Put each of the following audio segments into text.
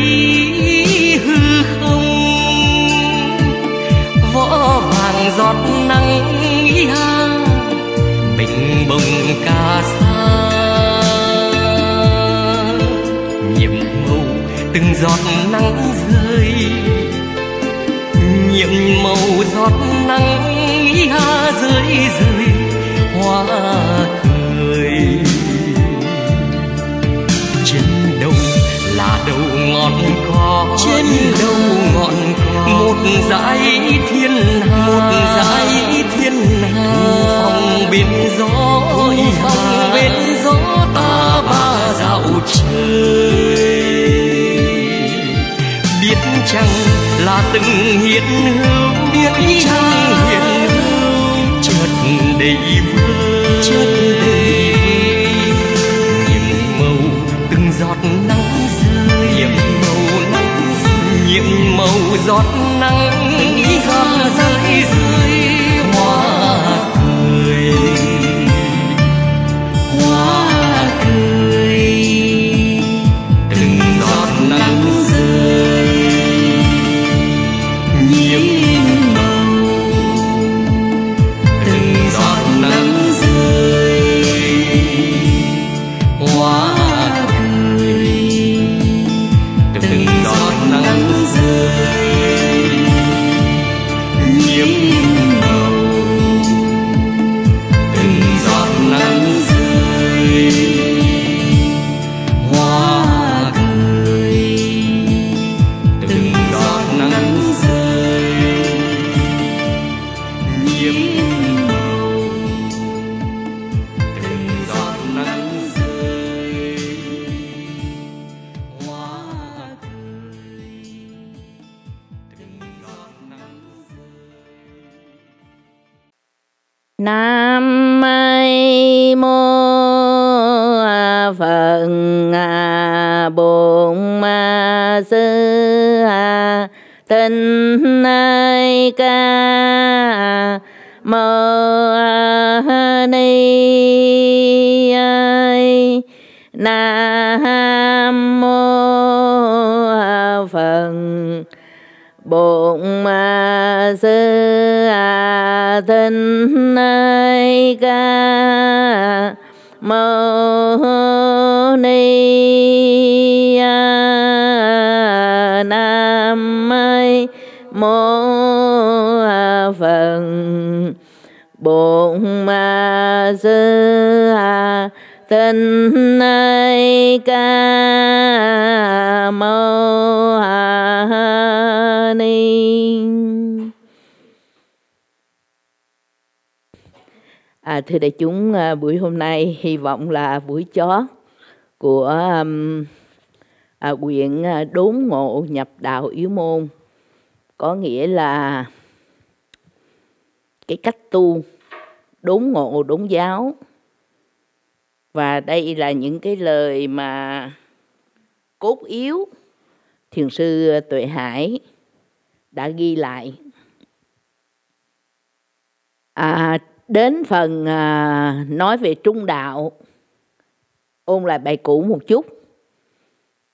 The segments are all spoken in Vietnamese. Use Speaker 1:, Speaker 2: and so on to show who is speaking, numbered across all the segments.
Speaker 1: phí hư không võ vàng giọt nắng ha bình bồng ca xa nhiệm màu từng giọt nắng rơi nhiệm màu giọt nắng ha rơi rơi hoa thơm đầu ngọn cỏ trên đầu ngọn cỏ một dải thiên hà một dải thiên hà thu phong bên gió ôi phong bên gió ta ba dạo chơi biết chăng là từng hiện hữu biết chăng hiện hữu chợt đầy vơi chợt đầy giọt nắng giọt rơi dưới
Speaker 2: thân ai ca mâu ni a nam ai mô a phật. bổn ma sư a, thân ai ca mâu ni À, thưa
Speaker 3: đại chúng, à, buổi hôm nay hy vọng là buổi chó của um, à, quyện à, đốn ngộ nhập đạo yếu môn. Có nghĩa là cái cách tu đốn ngộ đốn giáo. Và đây là những cái lời mà cốt yếu Thiền sư Tuệ Hải đã ghi lại. À, đến phần à, nói về trung đạo ôn lại bài cũ một chút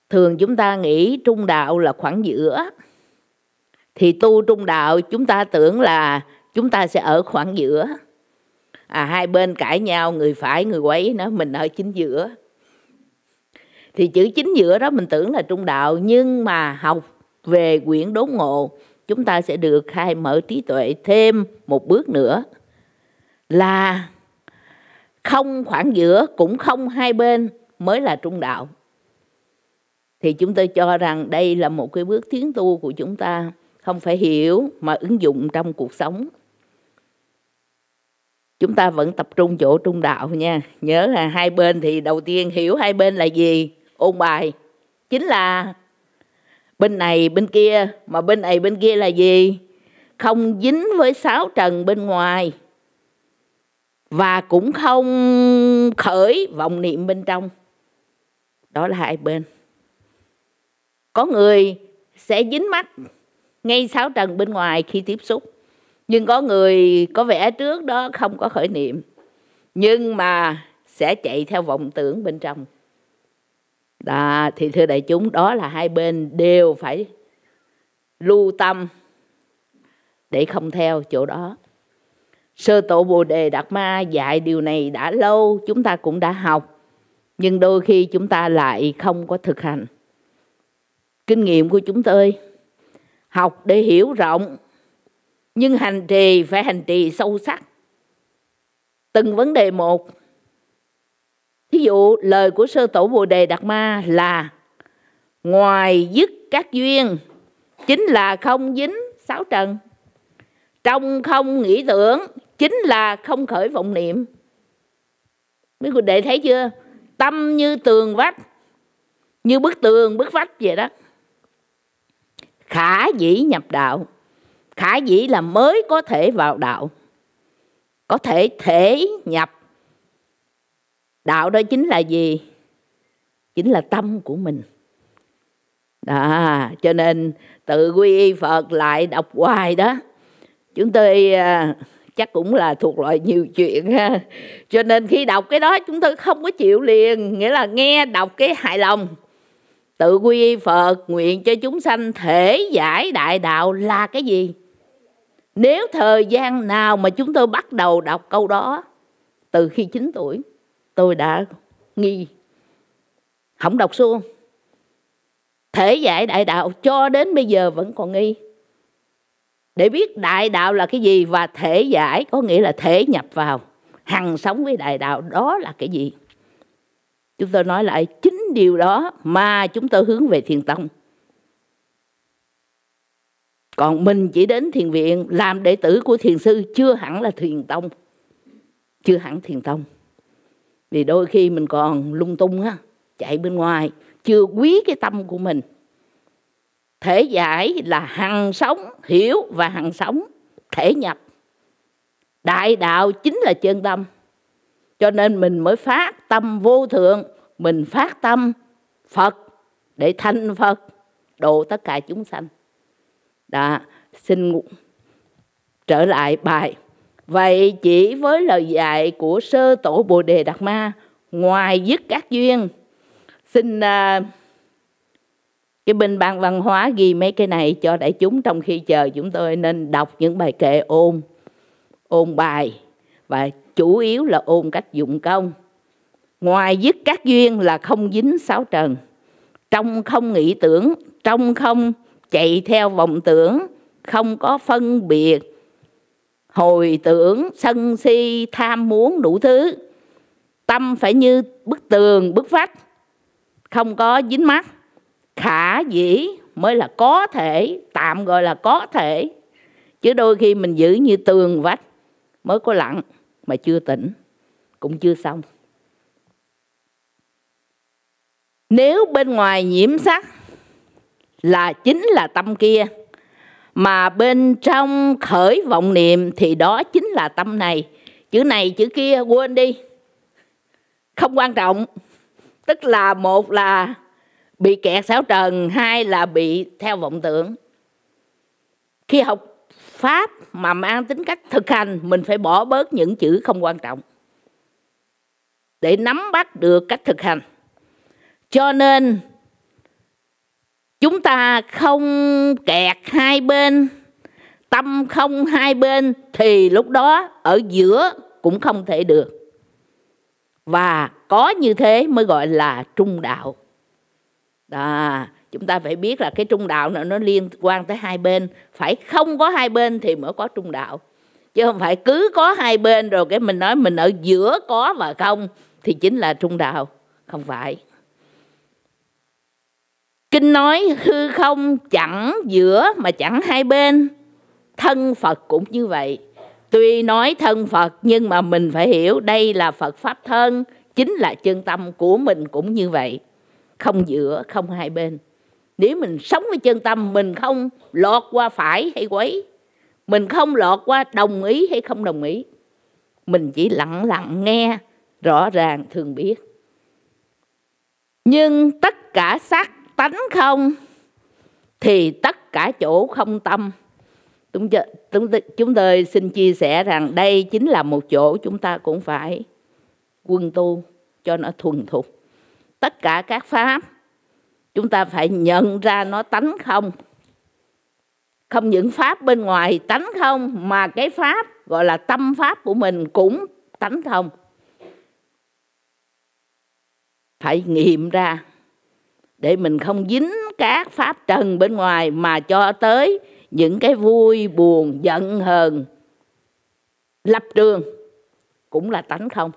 Speaker 3: thường chúng ta nghĩ trung đạo là khoảng giữa thì tu trung đạo chúng ta tưởng là chúng ta sẽ ở khoảng giữa à hai bên cãi nhau người phải người quấy nó mình ở chính giữa thì chữ chính giữa đó mình tưởng là trung đạo nhưng mà học về quyển đốn ngộ chúng ta sẽ được khai mở trí tuệ thêm một bước nữa là không khoảng giữa cũng không hai bên mới là trung đạo thì chúng tôi cho rằng đây là một cái bước tiến tu của chúng ta không phải hiểu mà ứng dụng trong cuộc sống chúng ta vẫn tập trung chỗ trung đạo nha nhớ là hai bên thì đầu tiên hiểu hai bên là gì ôn bài chính là bên này bên kia mà bên này bên kia là gì không dính với sáu trần bên ngoài và cũng không khởi vọng niệm bên trong đó là hai bên có người sẽ dính mắt ngay sáu trần bên ngoài khi tiếp xúc nhưng có người có vẻ trước đó không có khởi niệm nhưng mà sẽ chạy theo vọng tưởng bên trong đó, thì thưa đại chúng đó là hai bên đều phải lưu tâm để không theo chỗ đó Sơ tổ Bồ Đề Đạt Ma dạy điều này đã lâu, chúng ta cũng đã học, nhưng đôi khi chúng ta lại không có thực hành. Kinh nghiệm của chúng tôi, học để hiểu rộng, nhưng hành trì phải hành trì sâu sắc. Từng vấn đề một, thí dụ lời của sơ tổ Bồ Đề Đạt Ma là ngoài dứt các duyên chính là không dính sáu trần trong không nghĩ tưởng chính là không khởi vọng niệm mấy cô đệ thấy chưa tâm như tường vách như bức tường bức vách vậy đó khả dĩ nhập đạo khả dĩ là mới có thể vào đạo có thể thể nhập đạo đó chính là gì chính là tâm của mình đó cho nên tự quy y phật lại đọc hoài đó chúng tôi à, chắc cũng là thuộc loại nhiều chuyện ha cho nên khi đọc cái đó chúng tôi không có chịu liền nghĩa là nghe đọc cái hài lòng tự quy phật nguyện cho chúng sanh thể giải đại đạo là cái gì nếu thời gian nào mà chúng tôi bắt đầu đọc câu đó từ khi 9 tuổi tôi đã nghi không đọc xuông thể giải đại đạo cho đến bây giờ vẫn còn nghi để biết đại đạo là cái gì và thể giải có nghĩa là thể nhập vào hằng sống với đại đạo đó là cái gì chúng tôi nói lại chính điều đó mà chúng tôi hướng về thiền tông còn mình chỉ đến thiền viện làm đệ tử của thiền sư chưa hẳn là thiền tông chưa hẳn thiền tông vì đôi khi mình còn lung tung á chạy bên ngoài chưa quý cái tâm của mình thể giải là hằng sống hiểu và hằng sống thể nhập đại đạo chính là chân tâm cho nên mình mới phát tâm vô thượng mình phát tâm phật để thành phật độ tất cả chúng sanh đã xin trở lại bài vậy chỉ với lời dạy của sơ tổ bồ đề đạt ma ngoài dứt các duyên xin uh, cái bên ban văn hóa ghi mấy cái này cho đại chúng trong khi chờ chúng tôi nên đọc những bài kệ ôn ôn bài và chủ yếu là ôn cách dụng công ngoài dứt các duyên là không dính sáu trần trong không nghĩ tưởng trong không chạy theo vọng tưởng không có phân biệt hồi tưởng sân si tham muốn đủ thứ tâm phải như bức tường bức vách không có dính mắt khả dĩ mới là có thể tạm gọi là có thể chứ đôi khi mình giữ như tường vách mới có lặng mà chưa tỉnh cũng chưa xong nếu bên ngoài nhiễm sắc là chính là tâm kia mà bên trong khởi vọng niệm thì đó chính là tâm này chữ này chữ kia quên đi không quan trọng tức là một là bị kẹt sáu trần hai là bị theo vọng tưởng khi học pháp mà mang tính cách thực hành mình phải bỏ bớt những chữ không quan trọng để nắm bắt được cách thực hành cho nên chúng ta không kẹt hai bên tâm không hai bên thì lúc đó ở giữa cũng không thể được và có như thế mới gọi là trung đạo đó chúng ta phải biết là cái trung đạo nó, nó liên quan tới hai bên phải không có hai bên thì mới có trung đạo chứ không phải cứ có hai bên rồi cái mình nói mình ở giữa có và không thì chính là trung đạo không phải kinh nói hư không chẳng giữa mà chẳng hai bên thân phật cũng như vậy tuy nói thân phật nhưng mà mình phải hiểu đây là phật pháp thân chính là chân tâm của mình cũng như vậy không giữa không hai bên nếu mình sống với chân tâm mình không lọt qua phải hay quấy mình không lọt qua đồng ý hay không đồng ý mình chỉ lặng lặng nghe rõ ràng thường biết nhưng tất cả sắc tánh không thì tất cả chỗ không tâm chúng tôi chúng tôi xin chia sẻ rằng đây chính là một chỗ chúng ta cũng phải quân tu cho nó thuần thục tất cả các pháp chúng ta phải nhận ra nó tánh không không những pháp bên ngoài tánh không mà cái pháp gọi là tâm pháp của mình cũng tánh không phải nghiệm ra để mình không dính các pháp trần bên ngoài mà cho tới những cái vui buồn giận hờn lập trường cũng là tánh không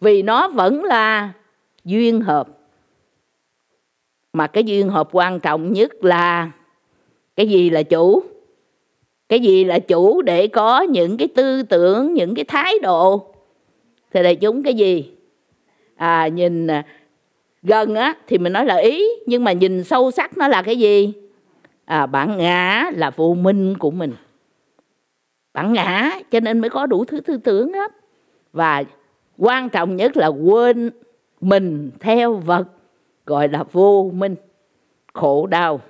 Speaker 3: vì nó vẫn là duyên hợp mà cái duyên hợp quan trọng nhất là cái gì là chủ cái gì là chủ để có những cái tư tưởng những cái thái độ thì đại chúng cái gì à nhìn à, gần á thì mình nói là ý nhưng mà nhìn sâu sắc nó là cái gì à, bản ngã là vô minh của mình bản ngã cho nên mới có đủ thứ tư tưởng hết và quan trọng nhất là quên mình theo vật gọi là vô minh khổ đau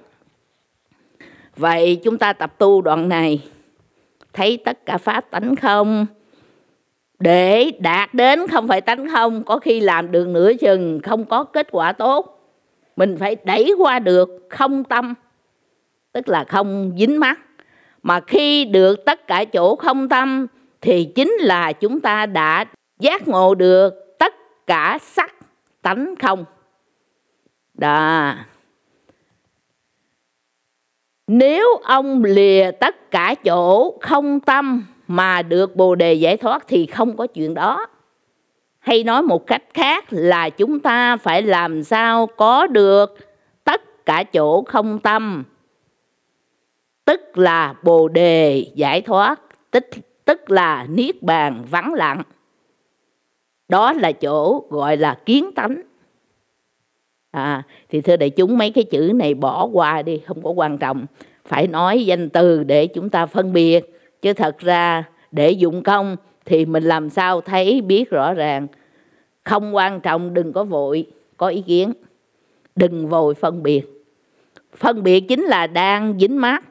Speaker 3: vậy chúng ta tập tu đoạn này thấy tất cả pháp tánh không để đạt đến không phải tánh không có khi làm được nửa chừng không có kết quả tốt mình phải đẩy qua được không tâm tức là không dính mắt mà khi được tất cả chỗ không tâm thì chính là chúng ta đã giác ngộ được tất cả sắc tánh không đó nếu ông lìa tất cả chỗ không tâm mà được bồ đề giải thoát thì không có chuyện đó hay nói một cách khác là chúng ta phải làm sao có được tất cả chỗ không tâm tức là bồ đề giải thoát tức tức là niết bàn vắng lặng đó là chỗ gọi là kiến tánh à thì thưa đại chúng mấy cái chữ này bỏ qua đi không có quan trọng phải nói danh từ để chúng ta phân biệt chứ thật ra để dụng công thì mình làm sao thấy biết rõ ràng không quan trọng đừng có vội có ý kiến đừng vội phân biệt phân biệt chính là đang dính mắt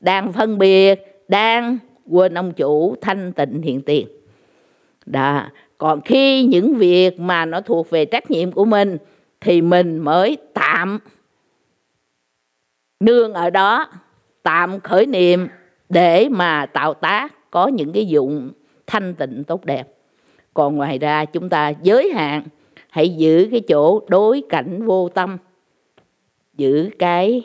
Speaker 3: đang phân biệt đang quên ông chủ thanh tịnh hiện tiền đó còn khi những việc mà nó thuộc về trách nhiệm của mình thì mình mới tạm nương ở đó tạm khởi niệm để mà tạo tác có những cái dụng thanh tịnh tốt đẹp còn ngoài ra chúng ta giới hạn hãy giữ cái chỗ đối cảnh vô tâm giữ cái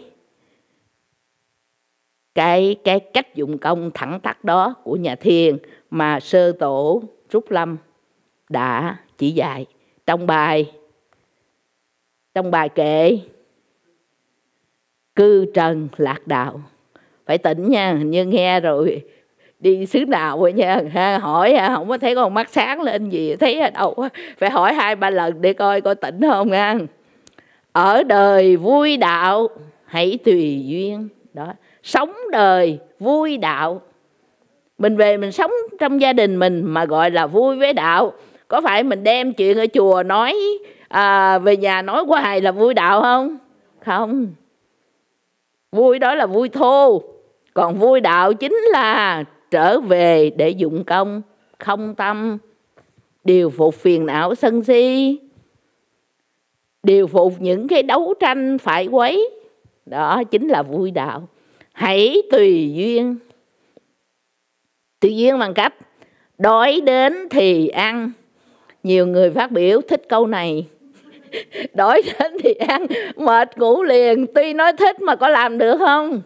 Speaker 3: cái cái cách dụng công thẳng tắc đó của nhà thiền mà sơ tổ trúc lâm đã chỉ dạy trong bài trong bài kệ cư trần lạc đạo phải tỉnh nha hình như nghe rồi đi xứ nào vậy nha ha, hỏi ha, không có thấy con mắt sáng lên gì thấy ở đâu phải hỏi hai ba lần để coi coi tỉnh không nha ở đời vui đạo hãy tùy duyên đó sống đời vui đạo mình về mình sống trong gia đình mình mà gọi là vui với đạo có phải mình đem chuyện ở chùa nói à, về nhà nói hoài là vui đạo không không vui đó là vui thô còn vui đạo chính là trở về để dụng công không tâm điều phục phiền não sân si điều phục những cái đấu tranh phải quấy đó chính là vui đạo hãy tùy duyên tùy duyên bằng cách đói đến thì ăn nhiều người phát biểu thích câu này đổi đến thì ăn mệt ngủ liền tuy nói thích mà có làm được không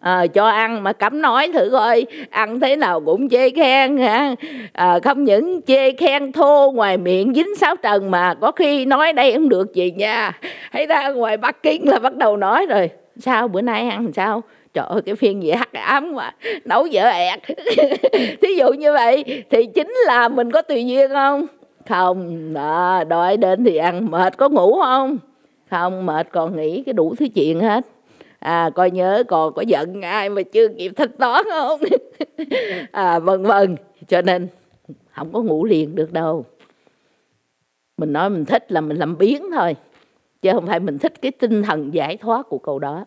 Speaker 3: à, cho ăn mà cấm nói thử coi ăn thế nào cũng chê khen hả à, không những chê khen thô ngoài miệng dính sáu trần mà có khi nói đây không được gì nha thấy ra ngoài bắc kinh là bắt đầu nói rồi sao bữa nay ăn sao trời ơi cái phiên gì hắc ám mà nấu dở ẹt thí dụ như vậy thì chính là mình có tùy duyên không không đó à, đói đến thì ăn mệt có ngủ không không mệt còn nghĩ cái đủ thứ chuyện hết à coi nhớ còn có giận ai mà chưa kịp thanh toán không à vân vân cho nên không có ngủ liền được đâu mình nói mình thích là mình làm biến thôi chứ không phải mình thích cái tinh thần giải thoát của câu đó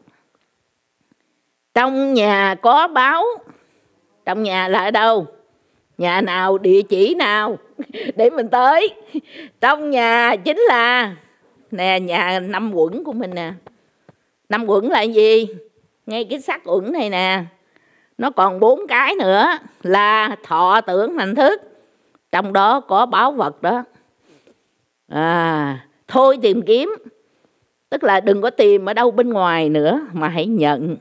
Speaker 3: trong nhà có báo trong nhà là ở đâu nhà nào địa chỉ nào để mình tới trong nhà chính là nè nhà năm quẩn của mình nè năm quẩn là gì ngay cái sắc quẩn này nè nó còn bốn cái nữa là thọ tưởng hành thức trong đó có báo vật đó à thôi tìm kiếm tức là đừng có tìm ở đâu bên ngoài nữa mà hãy nhận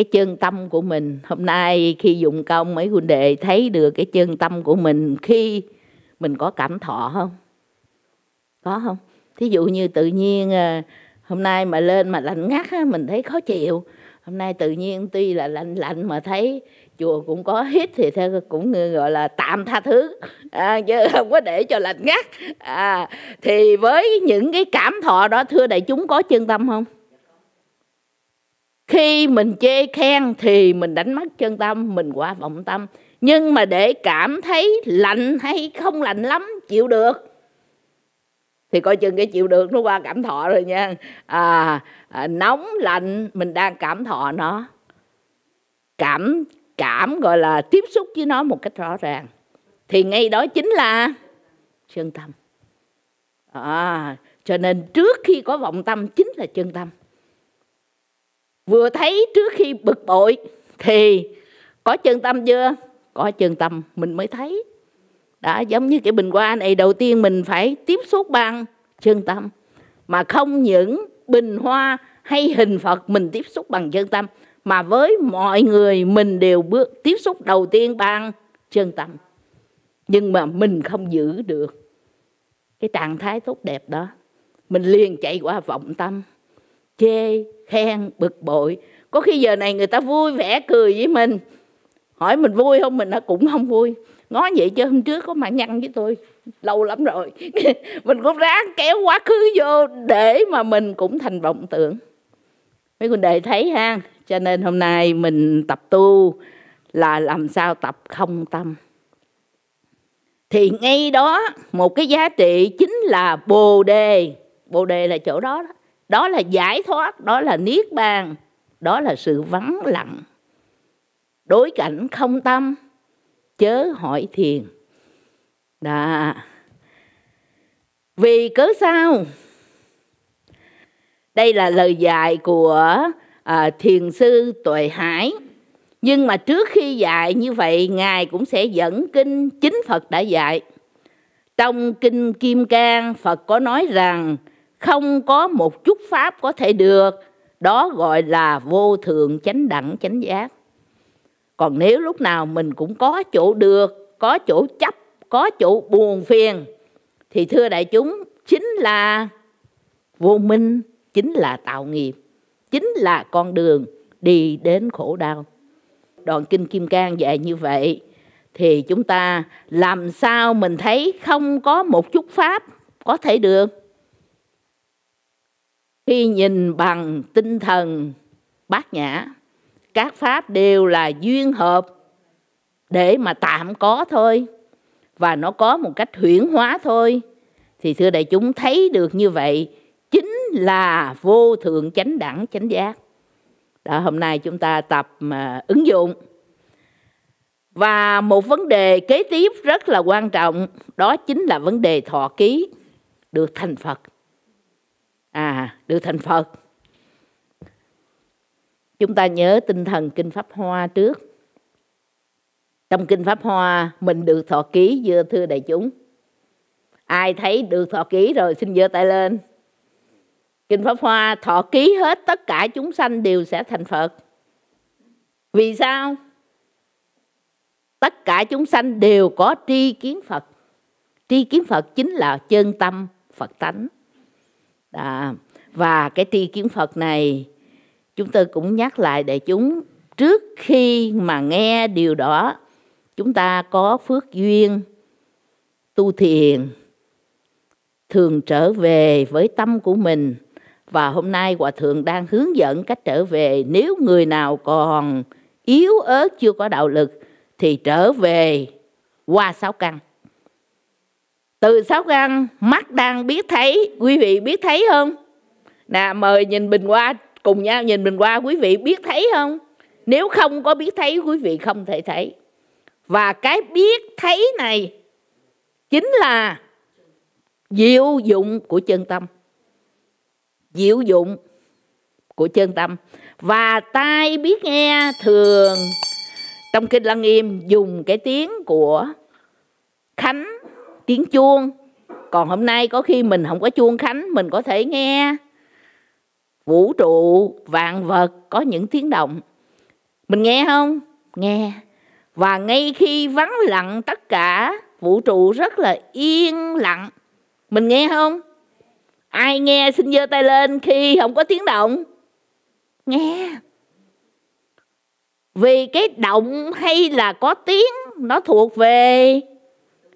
Speaker 3: cái chân tâm của mình hôm nay khi dụng công mấy huynh đệ thấy được cái chân tâm của mình khi mình có cảm thọ không có không thí dụ như tự nhiên à, hôm nay mà lên mà lạnh ngắt mình thấy khó chịu hôm nay tự nhiên tuy là lạnh lạnh mà thấy chùa cũng có hít thì theo cũng à, gọi là tạm tha thứ à, chứ không có để cho lạnh ngắt à, thì với những cái cảm thọ đó thưa đại chúng có chân tâm không khi mình chê khen thì mình đánh mất chân tâm mình qua vọng tâm nhưng mà để cảm thấy lạnh hay không lạnh lắm chịu được thì coi chừng cái chịu được nó qua cảm thọ rồi nha à, à, nóng lạnh mình đang cảm thọ nó cảm cảm gọi là tiếp xúc với nó một cách rõ ràng thì ngay đó chính là chân tâm à, cho nên trước khi có vọng tâm chính là chân tâm vừa thấy trước khi bực bội thì có chân tâm chưa có chân tâm mình mới thấy đã giống như cái bình hoa này đầu tiên mình phải tiếp xúc bằng chân tâm mà không những bình hoa hay hình phật mình tiếp xúc bằng chân tâm mà với mọi người mình đều bước tiếp xúc đầu tiên bằng chân tâm nhưng mà mình không giữ được cái trạng thái tốt đẹp đó mình liền chạy qua vọng tâm chê khen bực bội có khi giờ này người ta vui vẻ cười với mình hỏi mình vui không mình nó cũng không vui ngó vậy chứ hôm trước có mà nhăn với tôi lâu lắm rồi mình cũng ráng kéo quá khứ vô để mà mình cũng thành vọng tưởng mấy quân đệ thấy ha cho nên hôm nay mình tập tu là làm sao tập không tâm thì ngay đó một cái giá trị chính là bồ đề bồ đề là chỗ đó đó đó là giải thoát đó là niết bàn đó là sự vắng lặng đối cảnh không tâm chớ hỏi thiền đó vì cớ sao đây là lời dạy của à, thiền sư tuệ hải nhưng mà trước khi dạy như vậy ngài cũng sẽ dẫn kinh chính phật đã dạy trong kinh kim cang phật có nói rằng không có một chút pháp có thể được đó gọi là vô thường chánh đẳng chánh giác còn nếu lúc nào mình cũng có chỗ được có chỗ chấp có chỗ buồn phiền thì thưa đại chúng chính là vô minh chính là tạo nghiệp chính là con đường đi đến khổ đau đoạn kinh kim cang dạy như vậy thì chúng ta làm sao mình thấy không có một chút pháp có thể được khi nhìn bằng tinh thần bát nhã các pháp đều là duyên hợp để mà tạm có thôi và nó có một cách chuyển hóa thôi thì thưa đại chúng thấy được như vậy chính là vô thượng chánh đẳng chánh giác đó hôm nay chúng ta tập mà ứng dụng và một vấn đề kế tiếp rất là quan trọng đó chính là vấn đề thọ ký được thành phật à được thành phật chúng ta nhớ tinh thần kinh pháp hoa trước trong kinh pháp hoa mình được thọ ký vừa thưa đại chúng ai thấy được thọ ký rồi xin giơ tay lên kinh pháp hoa thọ ký hết tất cả chúng sanh đều sẽ thành phật vì sao tất cả chúng sanh đều có tri kiến phật tri kiến phật chính là chân tâm phật tánh à, và cái thi kiến phật này chúng tôi cũng nhắc lại để chúng trước khi mà nghe điều đó chúng ta có phước duyên tu thiền thường trở về với tâm của mình và hôm nay hòa thượng đang hướng dẫn cách trở về nếu người nào còn yếu ớt chưa có đạo lực thì trở về qua sáu căn từ sáu căn mắt đang biết thấy quý vị biết thấy không nè mời nhìn bình qua cùng nhau nhìn bình qua quý vị biết thấy không nếu không có biết thấy quý vị không thể thấy và cái biết thấy này chính là diệu dụng của chân tâm diệu dụng của chân tâm và tai biết nghe thường trong kinh lăng nghiêm dùng cái tiếng của khánh tiếng chuông còn hôm nay có khi mình không có chuông khánh mình có thể nghe vũ trụ vạn vật có những tiếng động mình nghe không nghe và ngay khi vắng lặng tất cả vũ trụ rất là yên lặng mình nghe không ai nghe xin giơ tay lên khi không có tiếng động nghe vì cái động hay là có tiếng nó thuộc về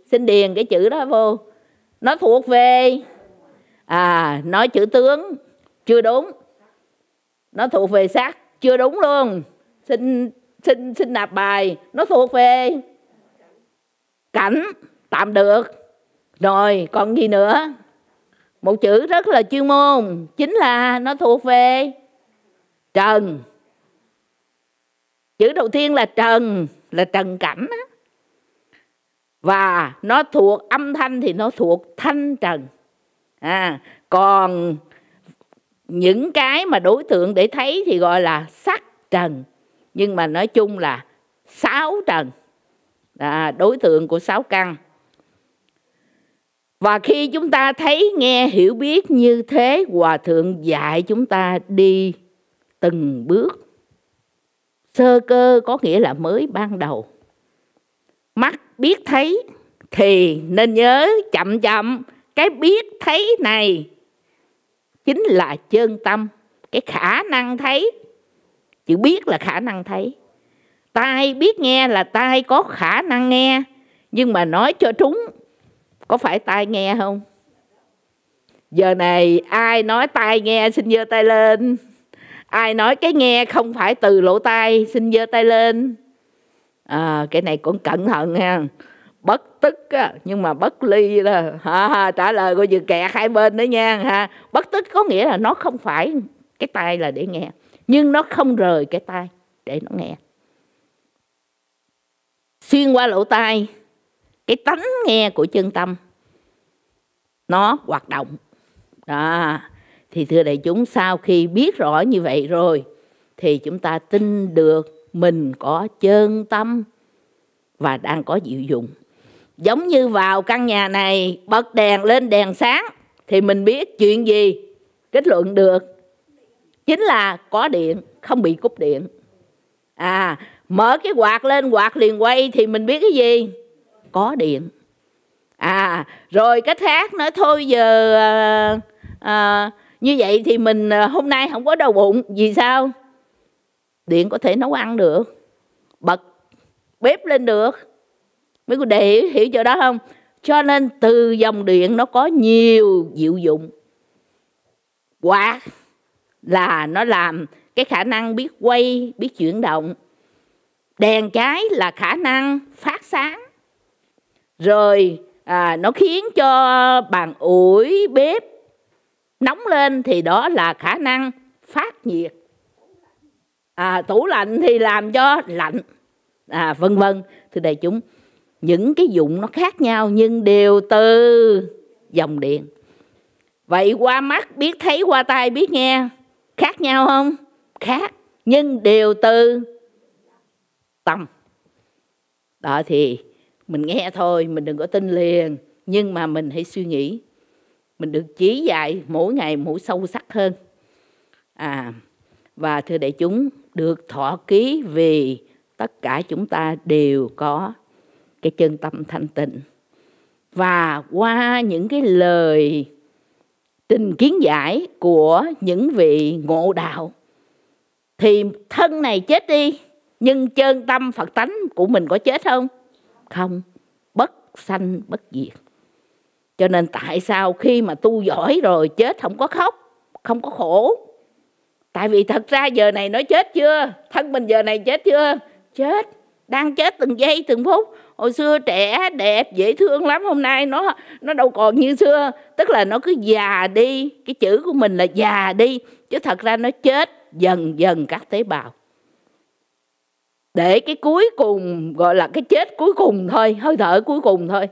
Speaker 3: xin điền cái chữ đó vô nó thuộc về à nói chữ tướng chưa đúng nó thuộc về sắc chưa đúng luôn xin xin xin nạp bài nó thuộc về cảnh tạm được rồi còn gì nữa một chữ rất là chuyên môn chính là nó thuộc về trần chữ đầu tiên là trần là trần cảnh đó và nó thuộc âm thanh thì nó thuộc thanh trần à, còn những cái mà đối tượng để thấy thì gọi là sắc trần nhưng mà nói chung là sáu trần à, đối tượng của sáu căn và khi chúng ta thấy nghe hiểu biết như thế hòa thượng dạy chúng ta đi từng bước sơ cơ có nghĩa là mới ban đầu mắt biết thấy thì nên nhớ chậm chậm cái biết thấy này chính là chân tâm cái khả năng thấy chữ biết là khả năng thấy tai biết nghe là tai có khả năng nghe nhưng mà nói cho trúng có phải tai nghe không giờ này ai nói tai nghe xin giơ tay lên ai nói cái nghe không phải từ lỗ tai xin giơ tay lên à, cái này cũng cẩn thận ha bất tức á, nhưng mà bất ly đó ha, ha, trả lời của dự kẹt hai bên đó nha ha bất tức có nghĩa là nó không phải cái tai là để nghe nhưng nó không rời cái tai để nó nghe xuyên qua lỗ tai cái tánh nghe của chân tâm nó hoạt động đó thì thưa đại chúng sau khi biết rõ như vậy rồi thì chúng ta tin được mình có chân tâm và đang có diệu dụng giống như vào căn nhà này bật đèn lên đèn sáng thì mình biết chuyện gì kết luận được chính là có điện không bị cúp điện à mở cái quạt lên quạt liền quay thì mình biết cái gì có điện à rồi cái khác nói thôi giờ à, à, như vậy thì mình à, hôm nay không có đau bụng vì sao điện có thể nấu ăn được bật bếp lên được mấy cô đệ hiểu, hiểu chỗ đó không cho nên từ dòng điện nó có nhiều diệu dụng quạt là nó làm cái khả năng biết quay biết chuyển động đèn cháy là khả năng phát sáng rồi à, nó khiến cho bàn ủi bếp nóng lên thì đó là khả năng phát nhiệt à, tủ lạnh thì làm cho lạnh à, vân vân thưa đại chúng những cái dụng nó khác nhau nhưng đều từ dòng điện vậy qua mắt biết thấy qua tai biết nghe khác nhau không khác nhưng đều từ tâm đó thì mình nghe thôi mình đừng có tin liền nhưng mà mình hãy suy nghĩ mình được chỉ dạy mỗi ngày mỗi sâu sắc hơn à và thưa đại chúng được thọ ký vì tất cả chúng ta đều có cái chân tâm thanh tịnh và qua những cái lời trình kiến giải của những vị ngộ đạo thì thân này chết đi nhưng chân tâm phật tánh của mình có chết không không bất sanh bất diệt cho nên tại sao khi mà tu giỏi rồi chết không có khóc không có khổ tại vì thật ra giờ này nó chết chưa thân mình giờ này chết chưa chết đang chết từng giây từng phút hồi xưa trẻ đẹp dễ thương lắm hôm nay nó nó đâu còn như xưa tức là nó cứ già đi cái chữ của mình là già đi chứ thật ra nó chết dần dần các tế bào để cái cuối cùng gọi là cái chết cuối cùng thôi hơi thở cuối cùng thôi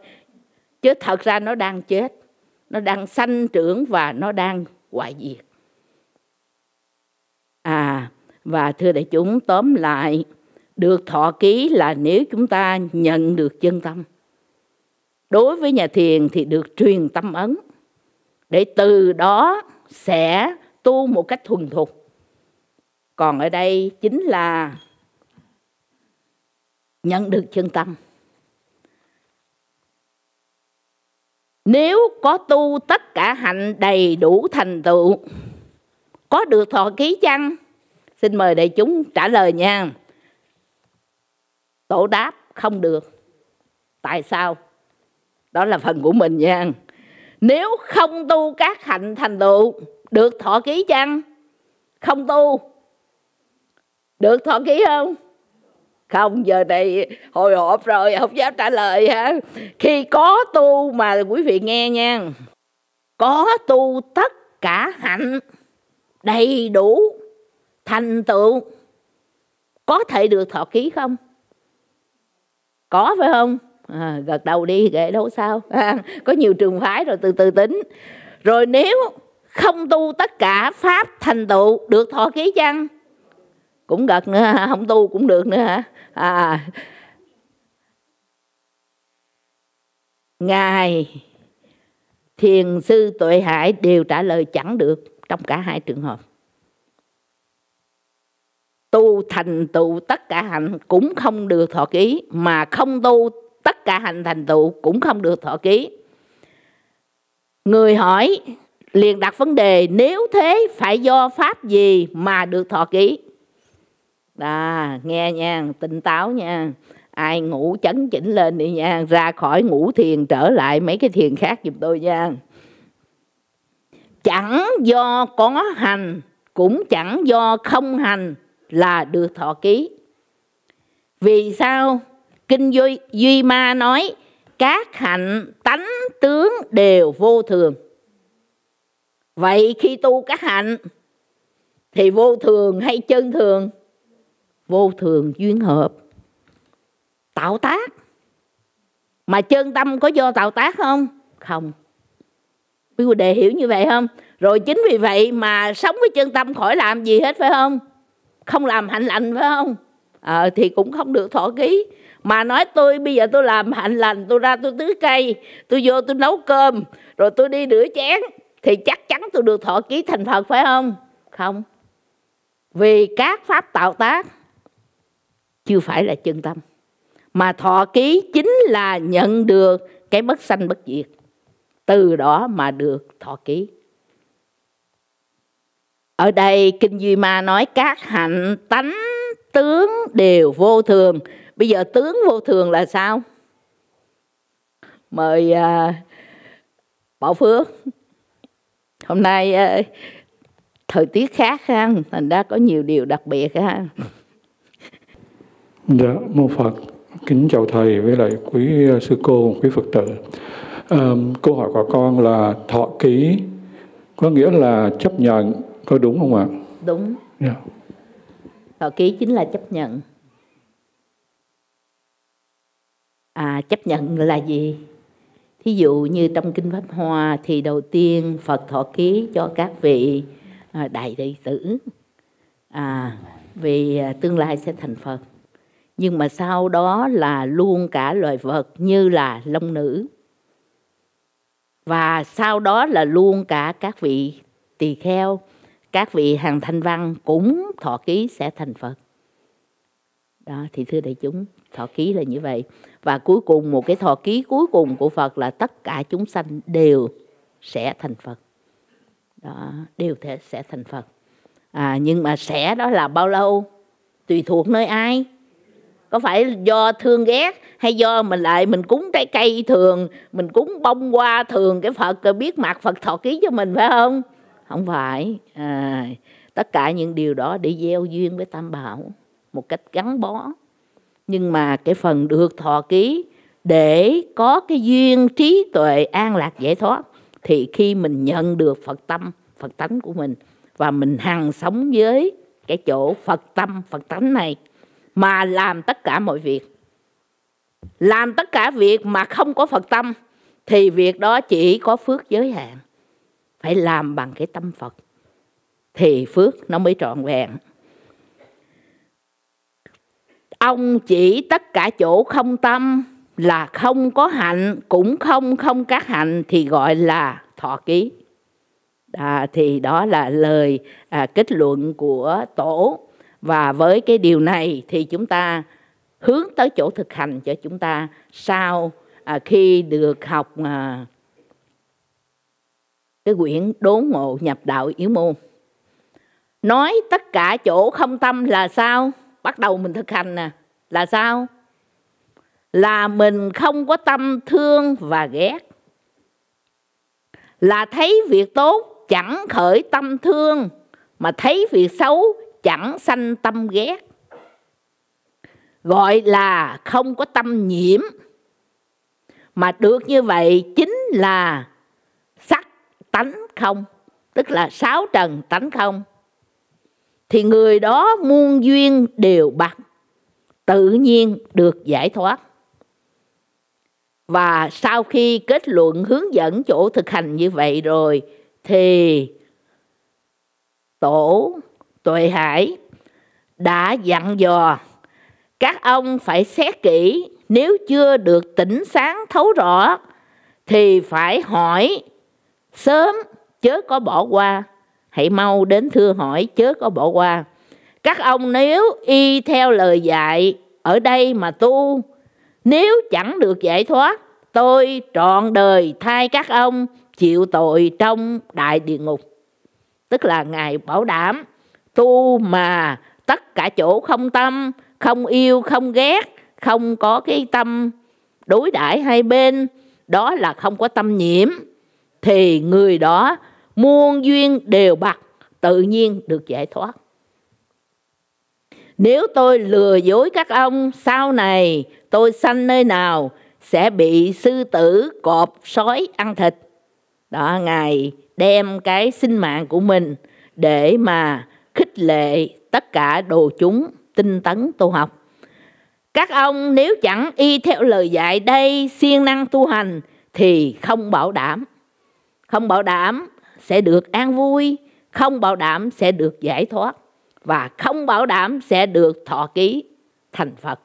Speaker 3: chứ thật ra nó đang chết nó đang sanh trưởng và nó đang hoại diệt à và thưa đại chúng tóm lại được thọ ký là nếu chúng ta nhận được chân tâm đối với nhà thiền thì được truyền tâm ấn để từ đó sẽ tu một cách thuần thục còn ở đây chính là nhận được chân tâm nếu có tu tất cả hạnh đầy đủ thành tựu có được thọ ký chăng xin mời đại chúng trả lời nha tổ đáp không được tại sao đó là phần của mình nha nếu không tu các hạnh thành tựu được thọ ký chăng không tu được thọ ký không không giờ này hồi hộp rồi không dám trả lời hả khi có tu mà quý vị nghe nha có tu tất cả hạnh đầy đủ thành tựu có thể được thọ ký không có phải không à, gật đầu đi kệ đâu sao à, có nhiều trường phái rồi từ từ tính rồi nếu không tu tất cả pháp thành tựu được thọ ký chăng cũng gật nữa hả? không tu cũng được nữa hả à ngài thiền sư tuệ hải đều trả lời chẳng được trong cả hai trường hợp tu thành tựu tất cả hạnh cũng không được thọ ký mà không tu tất cả hạnh thành tựu cũng không được thọ ký người hỏi liền đặt vấn đề nếu thế phải do pháp gì mà được thọ ký à, nghe nha tỉnh táo nha ai ngủ chấn chỉnh lên đi nha ra khỏi ngủ thiền trở lại mấy cái thiền khác giùm tôi nha chẳng do có hành cũng chẳng do không hành là được thọ ký vì sao kinh duy, duy ma nói các hạnh tánh tướng đều vô thường vậy khi tu các hạnh thì vô thường hay chân thường vô thường duyên hợp tạo tác mà chân tâm có do tạo tác không không quý cô đệ hiểu như vậy không rồi chính vì vậy mà sống với chân tâm khỏi làm gì hết phải không không làm hạnh lành phải không à, thì cũng không được thọ ký mà nói tôi bây giờ tôi làm hạnh lành tôi ra tôi tưới cây tôi vô tôi nấu cơm rồi tôi đi rửa chén thì chắc chắn tôi được thọ ký thành phật phải không không vì các pháp tạo tác chưa phải là chân tâm mà thọ ký chính là nhận được cái bất sanh bất diệt từ đó mà được thọ ký ở đây kinh duy ma nói các hạnh tánh tướng đều vô thường bây giờ tướng vô thường là sao mời uh, bảo phước hôm nay uh, thời tiết khác ha thành ra có nhiều điều đặc biệt ha
Speaker 1: dạ mô phật kính chào thầy với lại quý à, sư cô quý phật tử Um, câu hỏi của con là thọ ký có nghĩa là chấp nhận có đúng không ạ?
Speaker 3: Đúng. Yeah. Dạ. Thọ ký chính là chấp nhận. À, chấp nhận là gì? Thí dụ như trong Kinh Pháp Hoa thì đầu tiên Phật thọ ký cho các vị à, đại đệ tử à, vì à, tương lai sẽ thành Phật. Nhưng mà sau đó là luôn cả loài vật như là long nữ và sau đó là luôn cả các vị tỳ kheo các vị hàng thanh văn cũng thọ ký sẽ thành phật đó thì thưa đại chúng thọ ký là như vậy và cuối cùng một cái thọ ký cuối cùng của phật là tất cả chúng sanh đều sẽ thành phật đó đều thể sẽ thành phật à, nhưng mà sẽ đó là bao lâu tùy thuộc nơi ai có phải do thương ghét hay do mình lại mình cúng trái cây thường mình cúng bông hoa thường cái phật biết mặt phật thọ ký cho mình phải không không phải à, tất cả những điều đó để gieo duyên với tam bảo một cách gắn bó nhưng mà cái phần được thọ ký để có cái duyên trí tuệ an lạc giải thoát thì khi mình nhận được phật tâm phật tánh của mình và mình hằng sống với cái chỗ phật tâm phật tánh này mà làm tất cả mọi việc làm tất cả việc mà không có phật tâm thì việc đó chỉ có phước giới hạn phải làm bằng cái tâm phật thì phước nó mới trọn vẹn ông chỉ tất cả chỗ không tâm là không có hạnh cũng không không các hạnh thì gọi là thọ ký à, thì đó là lời à, kết luận của tổ và với cái điều này thì chúng ta hướng tới chỗ thực hành cho chúng ta sau à, khi được học à, cái quyển đốn ngộ nhập đạo yếu môn nói tất cả chỗ không tâm là sao bắt đầu mình thực hành nè là sao là mình không có tâm thương và ghét là thấy việc tốt chẳng khởi tâm thương mà thấy việc xấu chẳng sanh tâm ghét gọi là không có tâm nhiễm mà được như vậy chính là sắc tánh không tức là sáu trần tánh không thì người đó muôn duyên đều bằng tự nhiên được giải thoát và sau khi kết luận hướng dẫn chỗ thực hành như vậy rồi thì tổ Tuệ Hải đã dặn dò các ông phải xét kỹ nếu chưa được tỉnh sáng thấu rõ thì phải hỏi sớm chớ có bỏ qua hãy mau đến thưa hỏi chớ có bỏ qua các ông nếu y theo lời dạy ở đây mà tu nếu chẳng được giải thoát tôi trọn đời thay các ông chịu tội trong đại địa ngục tức là ngài bảo đảm tu mà tất cả chỗ không tâm không yêu không ghét không có cái tâm đối đãi hai bên đó là không có tâm nhiễm thì người đó muôn duyên đều bạc tự nhiên được giải thoát nếu tôi lừa dối các ông sau này tôi sanh nơi nào sẽ bị sư tử cọp sói ăn thịt đó ngài đem cái sinh mạng của mình để mà khích lệ tất cả đồ chúng tinh tấn tu học. Các ông nếu chẳng y theo lời dạy đây siêng năng tu hành thì không bảo đảm. Không bảo đảm sẽ được an vui, không bảo đảm sẽ được giải thoát và không bảo đảm sẽ được thọ ký thành Phật.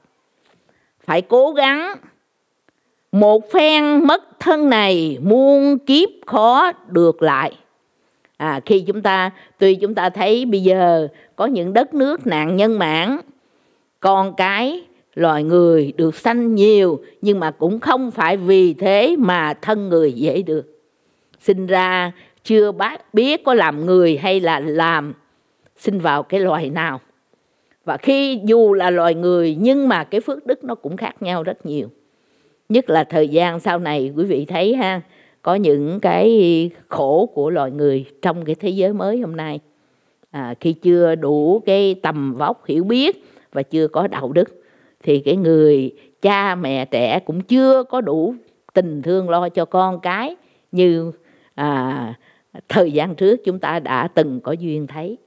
Speaker 3: Phải cố gắng một phen mất thân này muôn kiếp khó được lại à, khi chúng ta tuy chúng ta thấy bây giờ có những đất nước nạn nhân mạng con cái loài người được sanh nhiều nhưng mà cũng không phải vì thế mà thân người dễ được sinh ra chưa biết có làm người hay là làm sinh vào cái loài nào và khi dù là loài người nhưng mà cái phước đức nó cũng khác nhau rất nhiều nhất là thời gian sau này quý vị thấy ha có những cái khổ của loài người trong cái thế giới mới hôm nay à, khi chưa đủ cái tầm vóc hiểu biết và chưa có đạo đức thì cái người cha mẹ trẻ cũng chưa có đủ tình thương lo cho con cái như à, thời gian trước chúng ta đã từng có duyên thấy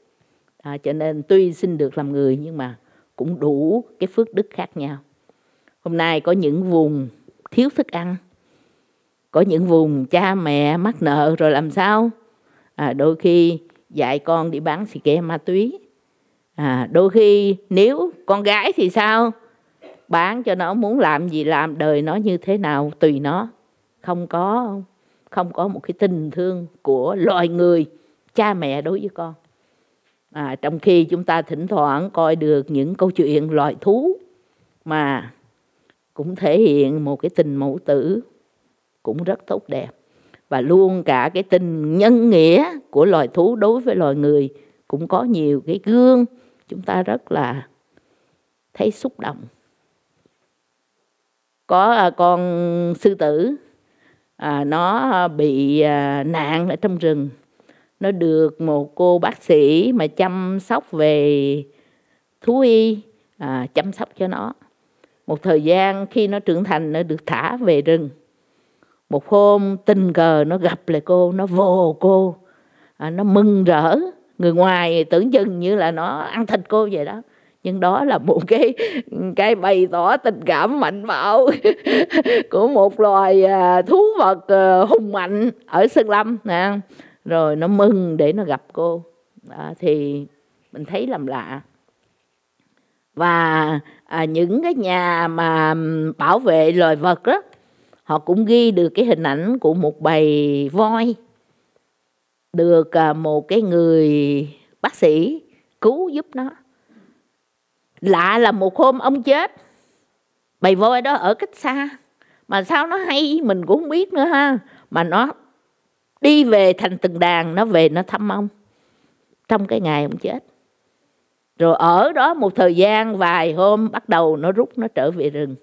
Speaker 3: à, cho nên tuy xin được làm người nhưng mà cũng đủ cái phước đức khác nhau hôm nay có những vùng thiếu thức ăn có những vùng cha mẹ mắc nợ rồi làm sao à, đôi khi dạy con đi bán xì ke ma túy à, đôi khi nếu con gái thì sao bán cho nó muốn làm gì làm đời nó như thế nào tùy nó không có không có một cái tình thương của loài người cha mẹ đối với con à, trong khi chúng ta thỉnh thoảng coi được những câu chuyện loài thú mà cũng thể hiện một cái tình mẫu tử cũng rất tốt đẹp và luôn cả cái tình nhân nghĩa của loài thú đối với loài người cũng có nhiều cái gương chúng ta rất là thấy xúc động có à, con sư tử à, nó bị à, nạn ở trong rừng nó được một cô bác sĩ mà chăm sóc về thú y à, chăm sóc cho nó một thời gian khi nó trưởng thành nó được thả về rừng một hôm tình cờ nó gặp lại cô nó vồ cô à, nó mừng rỡ người ngoài tưởng chừng như là nó ăn thịt cô vậy đó nhưng đó là một cái cái bày tỏ tình cảm mạnh bạo của một loài à, thú vật à, hùng mạnh ở sơn lâm nè rồi nó mừng để nó gặp cô à, thì mình thấy làm lạ và à, những cái nhà mà bảo vệ loài vật đó họ cũng ghi được cái hình ảnh của một bầy voi được à, một cái người bác sĩ cứu giúp nó lạ là một hôm ông chết bầy voi đó ở cách xa mà sao nó hay mình cũng không biết nữa ha mà nó đi về thành từng đàn nó về nó thăm ông trong cái ngày ông chết rồi ở đó một thời gian vài hôm bắt đầu nó rút nó trở về rừng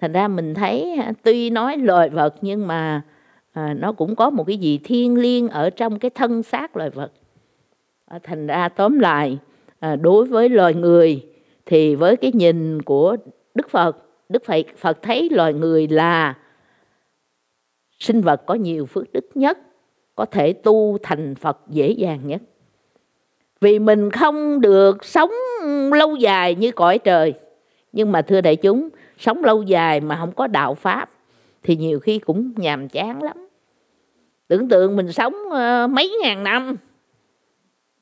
Speaker 3: thành ra mình thấy tuy nói loài vật nhưng mà à, nó cũng có một cái gì thiêng liêng ở trong cái thân xác loài vật à, thành ra tóm lại à, đối với loài người thì với cái nhìn của đức phật đức phật phật thấy loài người là sinh vật có nhiều phước đức nhất có thể tu thành phật dễ dàng nhất vì mình không được sống lâu dài như cõi trời nhưng mà thưa đại chúng sống lâu dài mà không có đạo pháp thì nhiều khi cũng nhàm chán lắm tưởng tượng mình sống ờ, mấy ngàn năm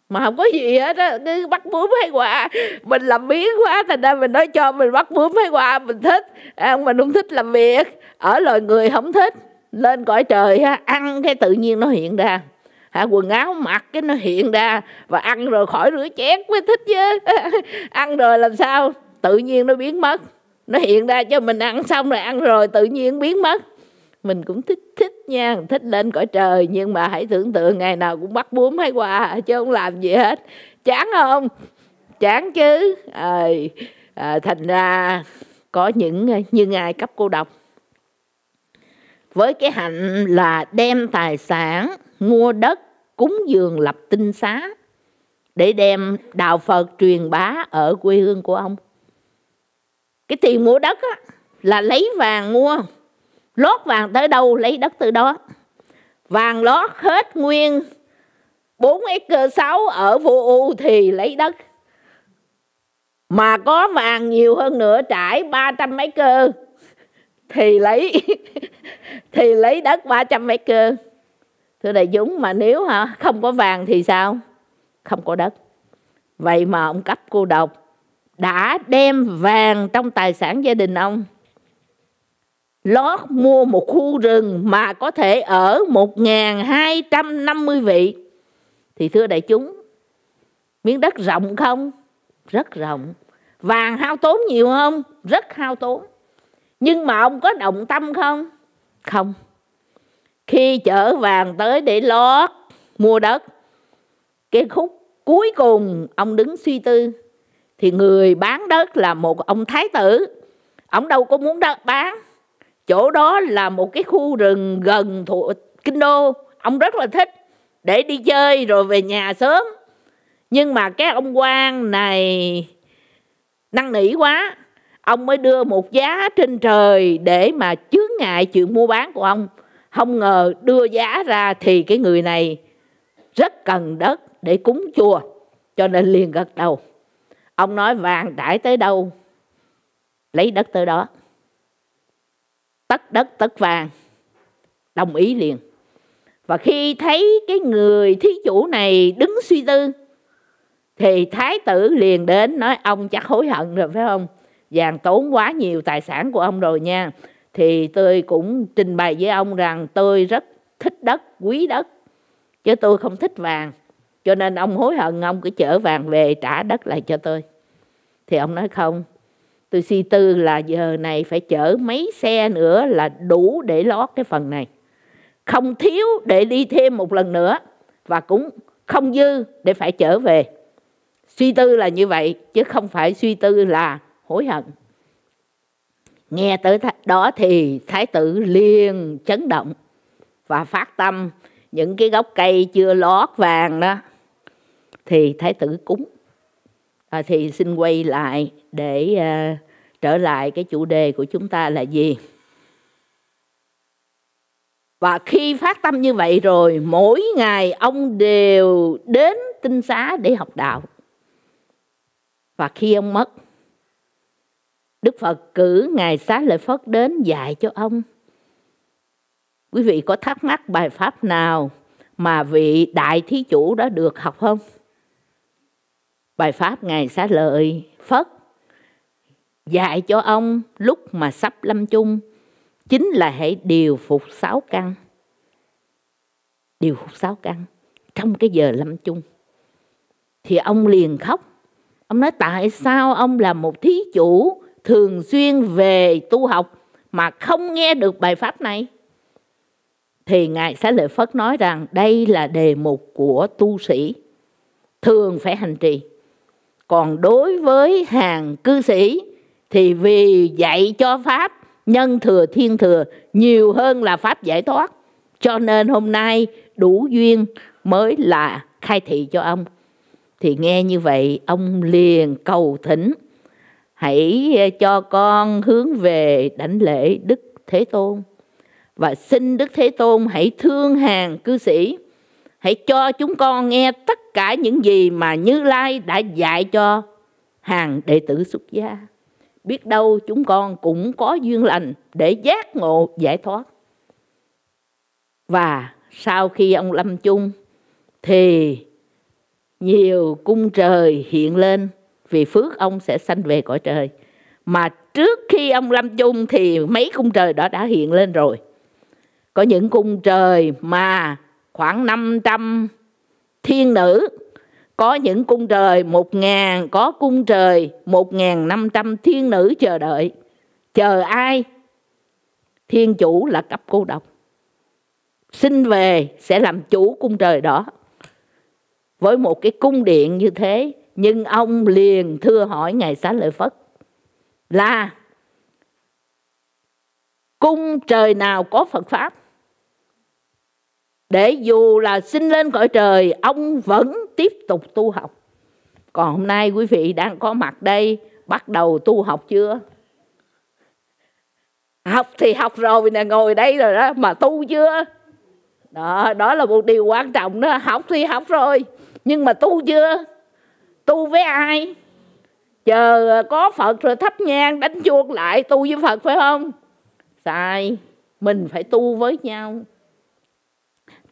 Speaker 3: mà không có gì hết á cứ bắt bướm hay quà mình làm biến quá thành ra mình nói cho mình bắt bướm hay quà mình thích à, mình không thích làm việc ở loài người không thích lên cõi trời ha, ăn cái tự nhiên nó hiện ra hả quần áo mặc cái nó hiện ra và ăn rồi khỏi rửa chén mới thích chứ ăn rồi làm sao tự nhiên nó biến mất nó hiện ra cho mình ăn xong rồi ăn rồi tự nhiên biến mất mình cũng thích thích nha thích lên cõi trời nhưng mà hãy tưởng tượng ngày nào cũng bắt bướm hay quà chứ không làm gì hết chán không chán chứ à, à, thành ra có những như ngài cấp cô độc với cái hạnh là đem tài sản mua đất cúng dường lập tinh xá để đem đạo phật truyền bá ở quê hương của ông cái tiền mua đất á, là lấy vàng mua lót vàng tới đâu lấy đất từ đó vàng lót hết nguyên 4 cơ 6 ở vô u thì lấy đất mà có vàng nhiều hơn nữa trải 300 mấy cơ thì lấy thì lấy đất 300 mấy cơ thưa đại chúng mà nếu hả không có vàng thì sao không có đất vậy mà ông cấp cô độc đã đem vàng trong tài sản gia đình ông lót mua một khu rừng mà có thể ở 1.250 vị. Thì thưa đại chúng, miếng đất rộng không? Rất rộng. Vàng hao tốn nhiều không? Rất hao tốn. Nhưng mà ông có động tâm không? Không. Khi chở vàng tới để lót, mua đất, cái khúc cuối cùng ông đứng suy tư thì người bán đất là một ông thái tử ông đâu có muốn đất bán chỗ đó là một cái khu rừng gần thuộc kinh đô ông rất là thích để đi chơi rồi về nhà sớm nhưng mà cái ông quan này năng nỉ quá ông mới đưa một giá trên trời để mà chướng ngại chuyện mua bán của ông không ngờ đưa giá ra thì cái người này rất cần đất để cúng chùa cho nên liền gật đầu ông nói vàng trải tới đâu lấy đất tới đó tất đất tất vàng đồng ý liền và khi thấy cái người thí chủ này đứng suy tư thì thái tử liền đến nói ông chắc hối hận rồi phải không vàng tốn quá nhiều tài sản của ông rồi nha thì tôi cũng trình bày với ông rằng tôi rất thích đất quý đất chứ tôi không thích vàng cho nên ông hối hận ông cứ chở vàng về trả đất lại cho tôi thì ông nói không tôi suy tư là giờ này phải chở mấy xe nữa là đủ để lót cái phần này không thiếu để đi thêm một lần nữa và cũng không dư để phải trở về suy tư là như vậy chứ không phải suy tư là hối hận nghe tới đó thì thái tử liền chấn động và phát tâm những cái gốc cây chưa lót vàng đó thì thái tử cúng à, thì xin quay lại để à, trở lại cái chủ đề của chúng ta là gì và khi phát tâm như vậy rồi mỗi ngày ông đều đến tinh xá để học đạo và khi ông mất đức phật cử ngài xá lợi phất đến dạy cho ông quý vị có thắc mắc bài pháp nào mà vị đại thí chủ đó được học không bài pháp ngài xá lợi phất dạy cho ông lúc mà sắp lâm chung chính là hãy điều phục sáu căn điều phục sáu căn trong cái giờ lâm chung thì ông liền khóc ông nói tại sao ông là một thí chủ thường xuyên về tu học mà không nghe được bài pháp này thì ngài xá lợi phất nói rằng đây là đề mục của tu sĩ thường phải hành trì còn đối với hàng cư sĩ thì vì dạy cho pháp nhân thừa thiên thừa nhiều hơn là pháp giải thoát cho nên hôm nay đủ duyên mới là khai thị cho ông thì nghe như vậy ông liền cầu thỉnh hãy cho con hướng về đảnh lễ đức thế tôn và xin đức thế tôn hãy thương hàng cư sĩ hãy cho chúng con nghe tất cả những gì mà Như Lai đã dạy cho hàng đệ tử xuất gia. Biết đâu chúng con cũng có duyên lành để giác ngộ giải thoát. Và sau khi ông lâm chung thì nhiều cung trời hiện lên vì phước ông sẽ sanh về cõi trời. Mà trước khi ông lâm chung thì mấy cung trời đó đã hiện lên rồi. Có những cung trời mà khoảng 500 thiên nữ có những cung trời một ngàn có cung trời một ngàn năm trăm thiên nữ chờ đợi chờ ai thiên chủ là cấp cô độc xin về sẽ làm chủ cung trời đó với một cái cung điện như thế nhưng ông liền thưa hỏi ngài xá lợi phất là cung trời nào có phật pháp để dù là sinh lên cõi trời ông vẫn tiếp tục tu học còn hôm nay quý vị đang có mặt đây bắt đầu tu học chưa học thì học rồi nè ngồi đây rồi đó mà tu chưa đó đó là một điều quan trọng đó học thì học rồi nhưng mà tu chưa tu với ai chờ có phật rồi thắp nhang đánh chuông lại tu với phật phải không sai mình phải tu với nhau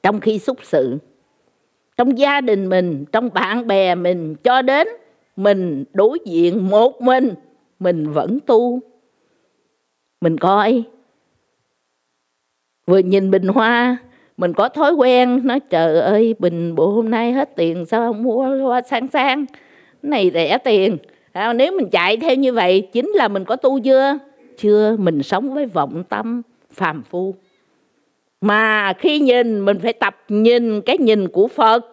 Speaker 3: trong khi xúc sự trong gia đình mình trong bạn bè mình cho đến mình đối diện một mình mình vẫn tu mình coi vừa nhìn bình hoa mình có thói quen nói trời ơi bình bộ hôm nay hết tiền sao không mua hoa sang sang này rẻ tiền à, nếu mình chạy theo như vậy chính là mình có tu chưa chưa mình sống với vọng tâm phàm phu mà khi nhìn mình phải tập nhìn cái nhìn của phật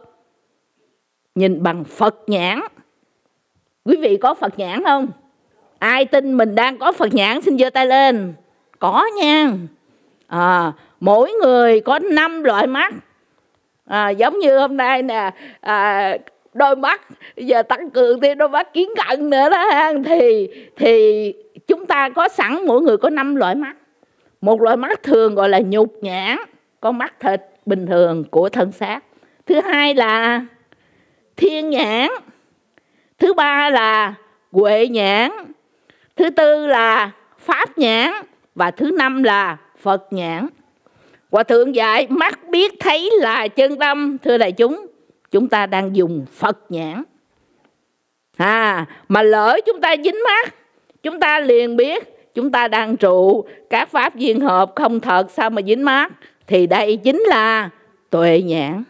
Speaker 3: nhìn bằng phật nhãn quý vị có phật nhãn không ai tin mình đang có phật nhãn xin giơ tay lên có nha à, mỗi người có năm loại mắt à, giống như hôm nay nè à, đôi mắt giờ tăng cường thêm đôi mắt kiến cận nữa đó thì thì chúng ta có sẵn mỗi người có năm loại mắt một loại mắt thường gọi là nhục nhãn con mắt thịt bình thường của thân xác thứ hai là thiên nhãn thứ ba là huệ nhãn thứ tư là pháp nhãn và thứ năm là phật nhãn hòa thượng dạy mắt biết thấy là chân tâm thưa đại chúng chúng ta đang dùng phật nhãn à mà lỡ chúng ta dính mắt chúng ta liền biết chúng ta đang trụ các pháp duyên hợp không thật sao mà dính mát thì đây chính là tuệ nhãn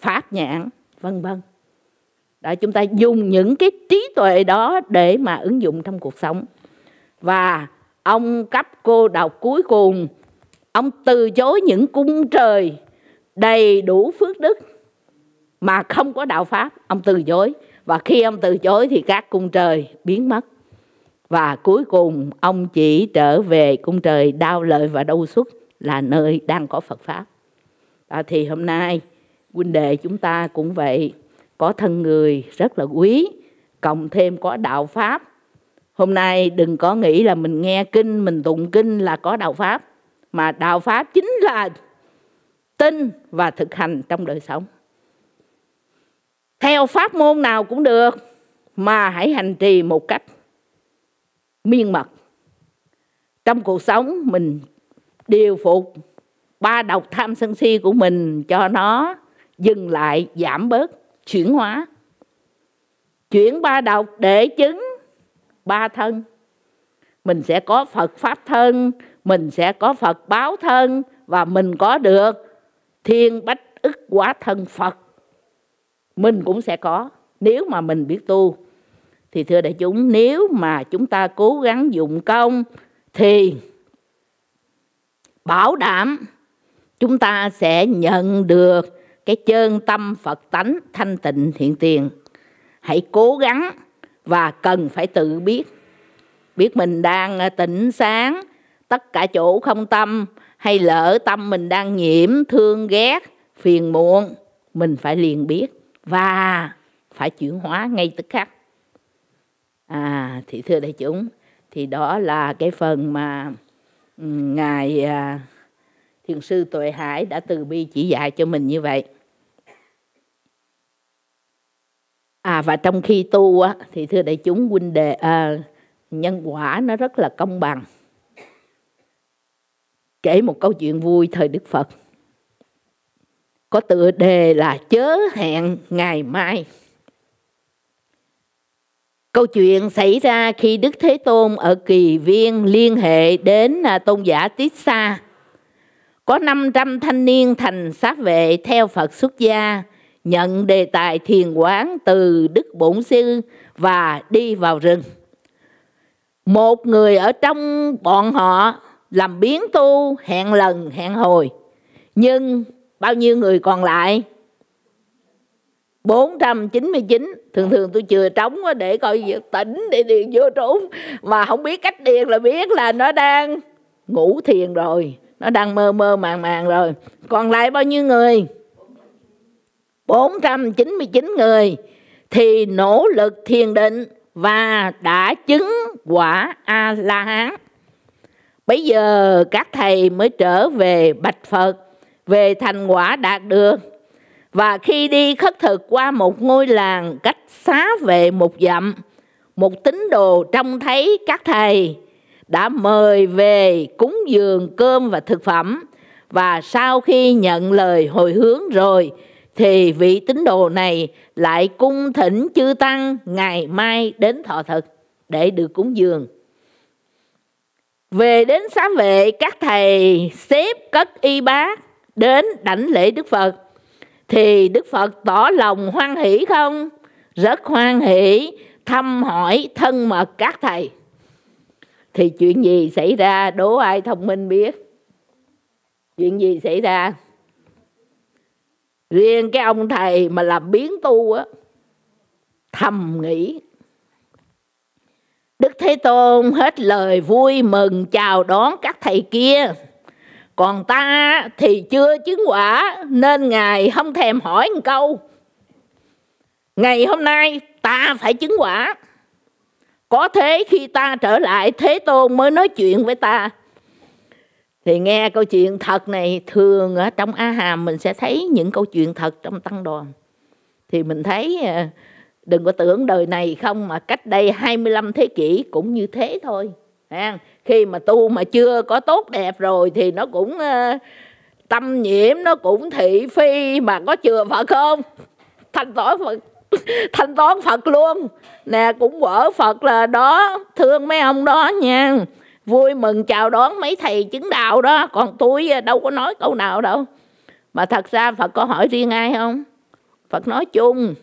Speaker 3: pháp nhãn vân vân đó chúng ta dùng những cái trí tuệ đó để mà ứng dụng trong cuộc sống và ông cấp cô đọc cuối cùng ông từ chối những cung trời đầy đủ phước đức mà không có đạo pháp ông từ chối và khi ông từ chối thì các cung trời biến mất và cuối cùng ông chỉ trở về cung trời đau lợi và đau xuất là nơi đang có Phật pháp. À, thì hôm nay huynh đệ chúng ta cũng vậy, có thân người rất là quý, cộng thêm có đạo pháp. Hôm nay đừng có nghĩ là mình nghe kinh, mình tụng kinh là có đạo pháp, mà đạo pháp chính là tin và thực hành trong đời sống. Theo pháp môn nào cũng được, mà hãy hành trì một cách miên mật trong cuộc sống mình điều phục ba độc tham sân si của mình cho nó dừng lại giảm bớt chuyển hóa chuyển ba độc để chứng ba thân mình sẽ có phật pháp thân mình sẽ có phật báo thân và mình có được thiên bách ức quả thân phật mình cũng sẽ có nếu mà mình biết tu thì thưa đại chúng nếu mà chúng ta cố gắng dụng công thì bảo đảm chúng ta sẽ nhận được cái chân tâm Phật tánh thanh tịnh thiện tiền. Hãy cố gắng và cần phải tự biết. Biết mình đang à, tỉnh sáng, tất cả chỗ không tâm hay lỡ tâm mình đang nhiễm, thương ghét, phiền muộn. Mình phải liền biết và phải chuyển hóa ngay tức khắc à thì thưa đại chúng thì đó là cái phần mà ừ, ngài à, thiền sư tuệ hải đã từ bi chỉ dạy cho mình như vậy à và trong khi tu á thì thưa đại chúng huynh đề à, nhân quả nó rất là công bằng kể một câu chuyện vui thời đức phật có tựa đề là chớ hẹn ngày mai Câu chuyện xảy ra khi Đức Thế Tôn ở Kỳ Viên liên hệ đến à, tôn giả tít Sa. Có 500 thanh niên thành sát vệ theo Phật xuất gia, nhận đề tài thiền quán từ Đức Bổn Sư và đi vào rừng. Một người ở trong bọn họ làm biến tu hẹn lần hẹn hồi, nhưng bao nhiêu người còn lại 499 thường ờ. thường tôi chừa trống để coi tỉnh để điền vô trốn mà không biết cách điền là biết là nó đang ngủ thiền rồi nó đang mơ mơ màng màng rồi còn lại bao nhiêu người 499 người thì nỗ lực thiền định và đã chứng quả a la hán bây giờ các thầy mới trở về bạch phật về thành quả đạt được và khi đi khất thực qua một ngôi làng cách xá về một dặm, một tín đồ trông thấy các thầy đã mời về cúng dường cơm và thực phẩm và sau khi nhận lời hồi hướng rồi thì vị tín đồ này lại cung thỉnh chư tăng ngày mai đến thọ thực để được cúng dường về đến xá vệ các thầy xếp cất y bác đến đảnh lễ đức phật thì Đức Phật tỏ lòng hoan hỷ không? Rất hoan hỷ, thăm hỏi thân mật các thầy. Thì chuyện gì xảy ra đố ai thông minh biết? Chuyện gì xảy ra? Riêng cái ông thầy mà làm biến tu á thầm nghĩ Đức Thế Tôn hết lời vui mừng chào đón các thầy kia còn ta thì chưa chứng quả nên ngài không thèm hỏi một câu ngày hôm nay ta phải chứng quả có thế khi ta trở lại thế tôn mới nói chuyện với ta thì nghe câu chuyện thật này thường ở trong a hàm mình sẽ thấy những câu chuyện thật trong tăng đoàn thì mình thấy à, đừng có tưởng đời này không mà cách đây 25 thế kỷ cũng như thế thôi khi mà tu mà chưa có tốt đẹp rồi thì nó cũng ờ, tâm nhiễm nó cũng thị phi mà có chừa phật không thanh toán phật thanh toán phật luôn nè cũng vỡ phật là đó thương mấy ông đó nha vui mừng chào đón mấy thầy chứng đạo đó còn tôi ờ, đâu có nói câu nào đâu mà thật ra phật có hỏi riêng ai không phật nói chung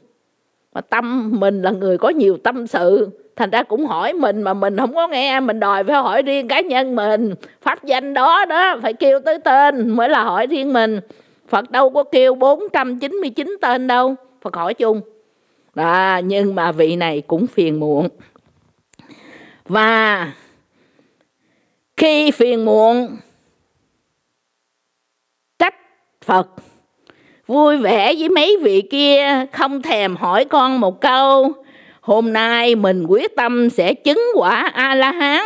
Speaker 3: mà tâm mình là người có nhiều tâm sự thành ra cũng hỏi mình mà mình không có nghe mình đòi phải hỏi riêng cá nhân mình pháp danh đó đó phải kêu tới tên mới là hỏi riêng mình phật đâu có kêu 499 tên đâu phật hỏi chung đó, nhưng mà vị này cũng phiền muộn và khi phiền muộn trách phật vui vẻ với mấy vị kia không thèm hỏi con một câu hôm nay mình quyết tâm sẽ chứng quả a la hán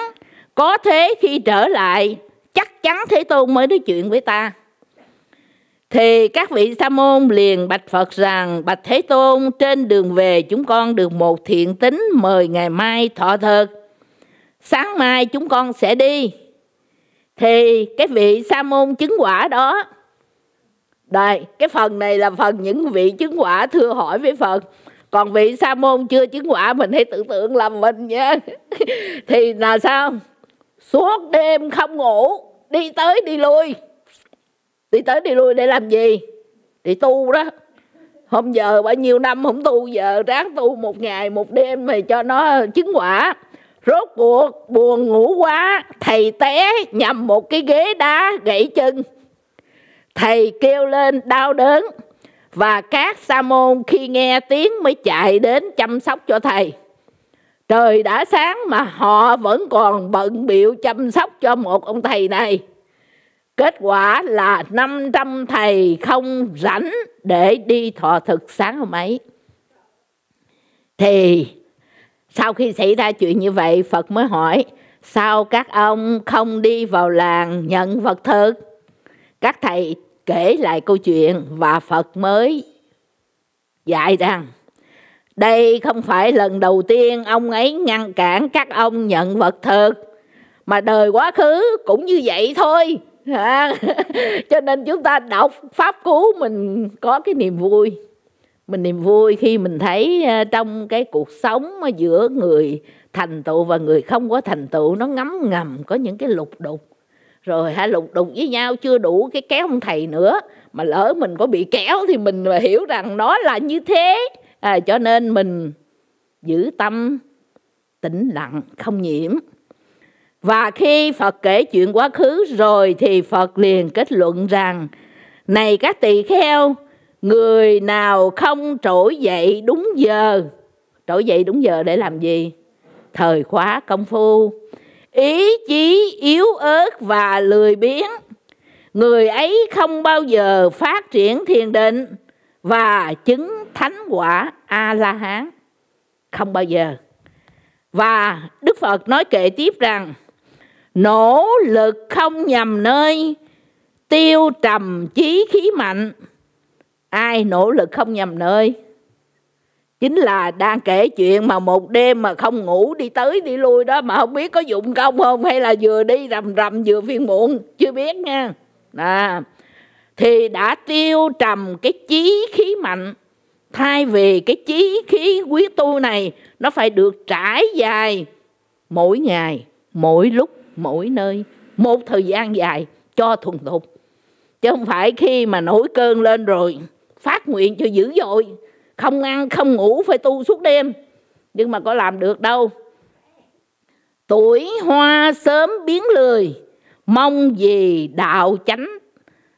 Speaker 3: có thế khi trở lại chắc chắn thế tôn mới nói chuyện với ta thì các vị sa môn liền bạch phật rằng bạch thế tôn trên đường về chúng con được một thiện tính mời ngày mai thọ thực sáng mai chúng con sẽ đi thì cái vị sa môn chứng quả đó đây, cái phần này là phần những vị chứng quả thưa hỏi với Phật. Còn vị sa môn chưa chứng quả mình hãy tưởng tượng làm mình nha. Thì là sao? Suốt đêm không ngủ, đi tới đi lui. Đi tới đi lui để làm gì? Để tu đó. Hôm giờ bao nhiêu năm không tu giờ ráng tu một ngày một đêm thì cho nó chứng quả. Rốt cuộc buồn ngủ quá, thầy té nhầm một cái ghế đá gãy chân thầy kêu lên đau đớn và các sa môn khi nghe tiếng mới chạy đến chăm sóc cho thầy trời đã sáng mà họ vẫn còn bận biệu chăm sóc cho một ông thầy này kết quả là 500 thầy không rảnh để đi thọ thực sáng hôm ấy thì sau khi xảy ra chuyện như vậy Phật mới hỏi sao các ông không đi vào làng nhận vật thực các thầy kể lại câu chuyện và Phật mới dạy rằng đây không phải lần đầu tiên ông ấy ngăn cản các ông nhận vật thực mà đời quá khứ cũng như vậy thôi à, cho nên chúng ta đọc pháp cú mình có cái niềm vui mình niềm vui khi mình thấy à, trong cái cuộc sống giữa người thành tựu và người không có thành tựu nó ngấm ngầm có những cái lục đục rồi hả lục đục với nhau chưa đủ cái kéo ông thầy nữa mà lỡ mình có bị kéo thì mình mà hiểu rằng nó là như thế à, cho nên mình giữ tâm tĩnh lặng không nhiễm và khi phật kể chuyện quá khứ rồi thì phật liền kết luận rằng này các tỳ kheo người nào không trỗi dậy đúng giờ trỗi dậy đúng giờ để làm gì thời khóa công phu ý chí yếu ớt và lười biếng người ấy không bao giờ phát triển thiền định và chứng thánh quả a la hán không bao giờ và đức phật nói kệ tiếp rằng nỗ lực không nhầm nơi tiêu trầm chí khí mạnh ai nỗ lực không nhầm nơi chính là đang kể chuyện mà một đêm mà không ngủ đi tới đi lui đó mà không biết có dụng công không hay là vừa đi rầm rầm vừa phiên muộn chưa biết nha à, thì đã tiêu trầm cái chí khí mạnh thay vì cái chí khí quý tu này nó phải được trải dài mỗi ngày mỗi lúc mỗi nơi một thời gian dài cho thuần thục chứ không phải khi mà nổi cơn lên rồi phát nguyện cho dữ dội không ăn không ngủ phải tu suốt đêm nhưng mà có làm được đâu tuổi hoa sớm biến lười mong gì đạo chánh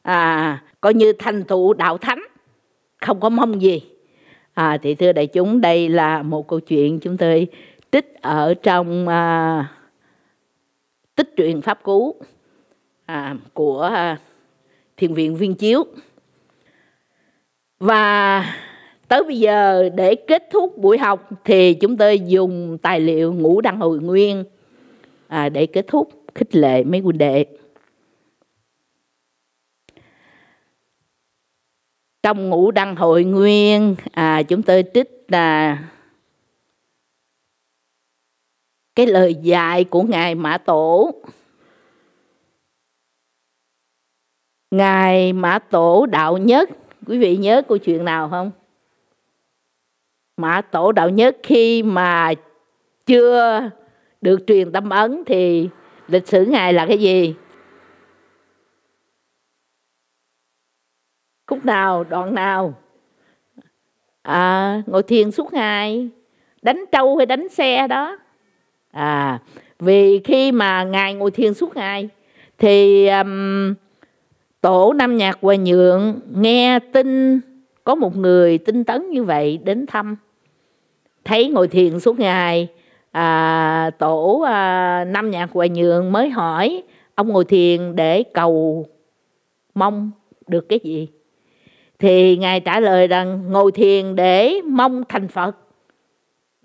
Speaker 3: à coi như thành tựu đạo thánh không có mong gì à thì thưa đại chúng đây là một câu chuyện chúng tôi trích ở trong à, tích truyện pháp cú à, của à, thiền viện viên chiếu và tới bây giờ để kết thúc buổi học thì chúng tôi dùng tài liệu ngũ đăng hồi nguyên à, để kết thúc khích lệ mấy huynh đệ trong ngũ đăng hội nguyên à, chúng tôi trích là cái lời dạy của ngài mã tổ ngài mã tổ đạo nhất quý vị nhớ câu chuyện nào không mà tổ đạo nhất khi mà chưa được truyền tâm ấn thì lịch sử ngài là cái gì khúc nào đoạn nào à, ngồi thiền suốt ngày đánh trâu hay đánh xe đó à vì khi mà ngài ngồi thiền suốt ngày thì um, tổ nam nhạc hòa nhượng nghe tin có một người tinh tấn như vậy đến thăm thấy ngồi thiền suốt ngày à, tổ à, năm nhạc hòa nhượng mới hỏi ông ngồi thiền để cầu mong được cái gì thì ngài trả lời rằng ngồi thiền để mong thành phật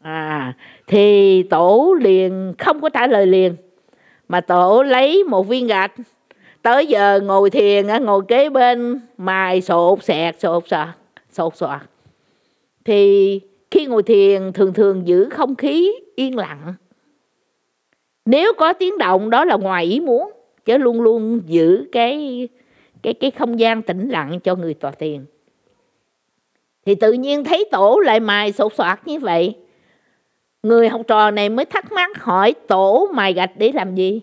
Speaker 3: à thì tổ liền không có trả lời liền mà tổ lấy một viên gạch tới giờ ngồi thiền ngồi kế bên mài sột sẹt sột sọt sột sọt thì khi ngồi thiền thường thường giữ không khí yên lặng. Nếu có tiếng động đó là ngoài ý muốn, chứ luôn luôn giữ cái cái cái không gian tĩnh lặng cho người tòa thiền. Thì tự nhiên thấy tổ lại mài sột soạt như vậy. Người học trò này mới thắc mắc hỏi tổ mài gạch để làm gì?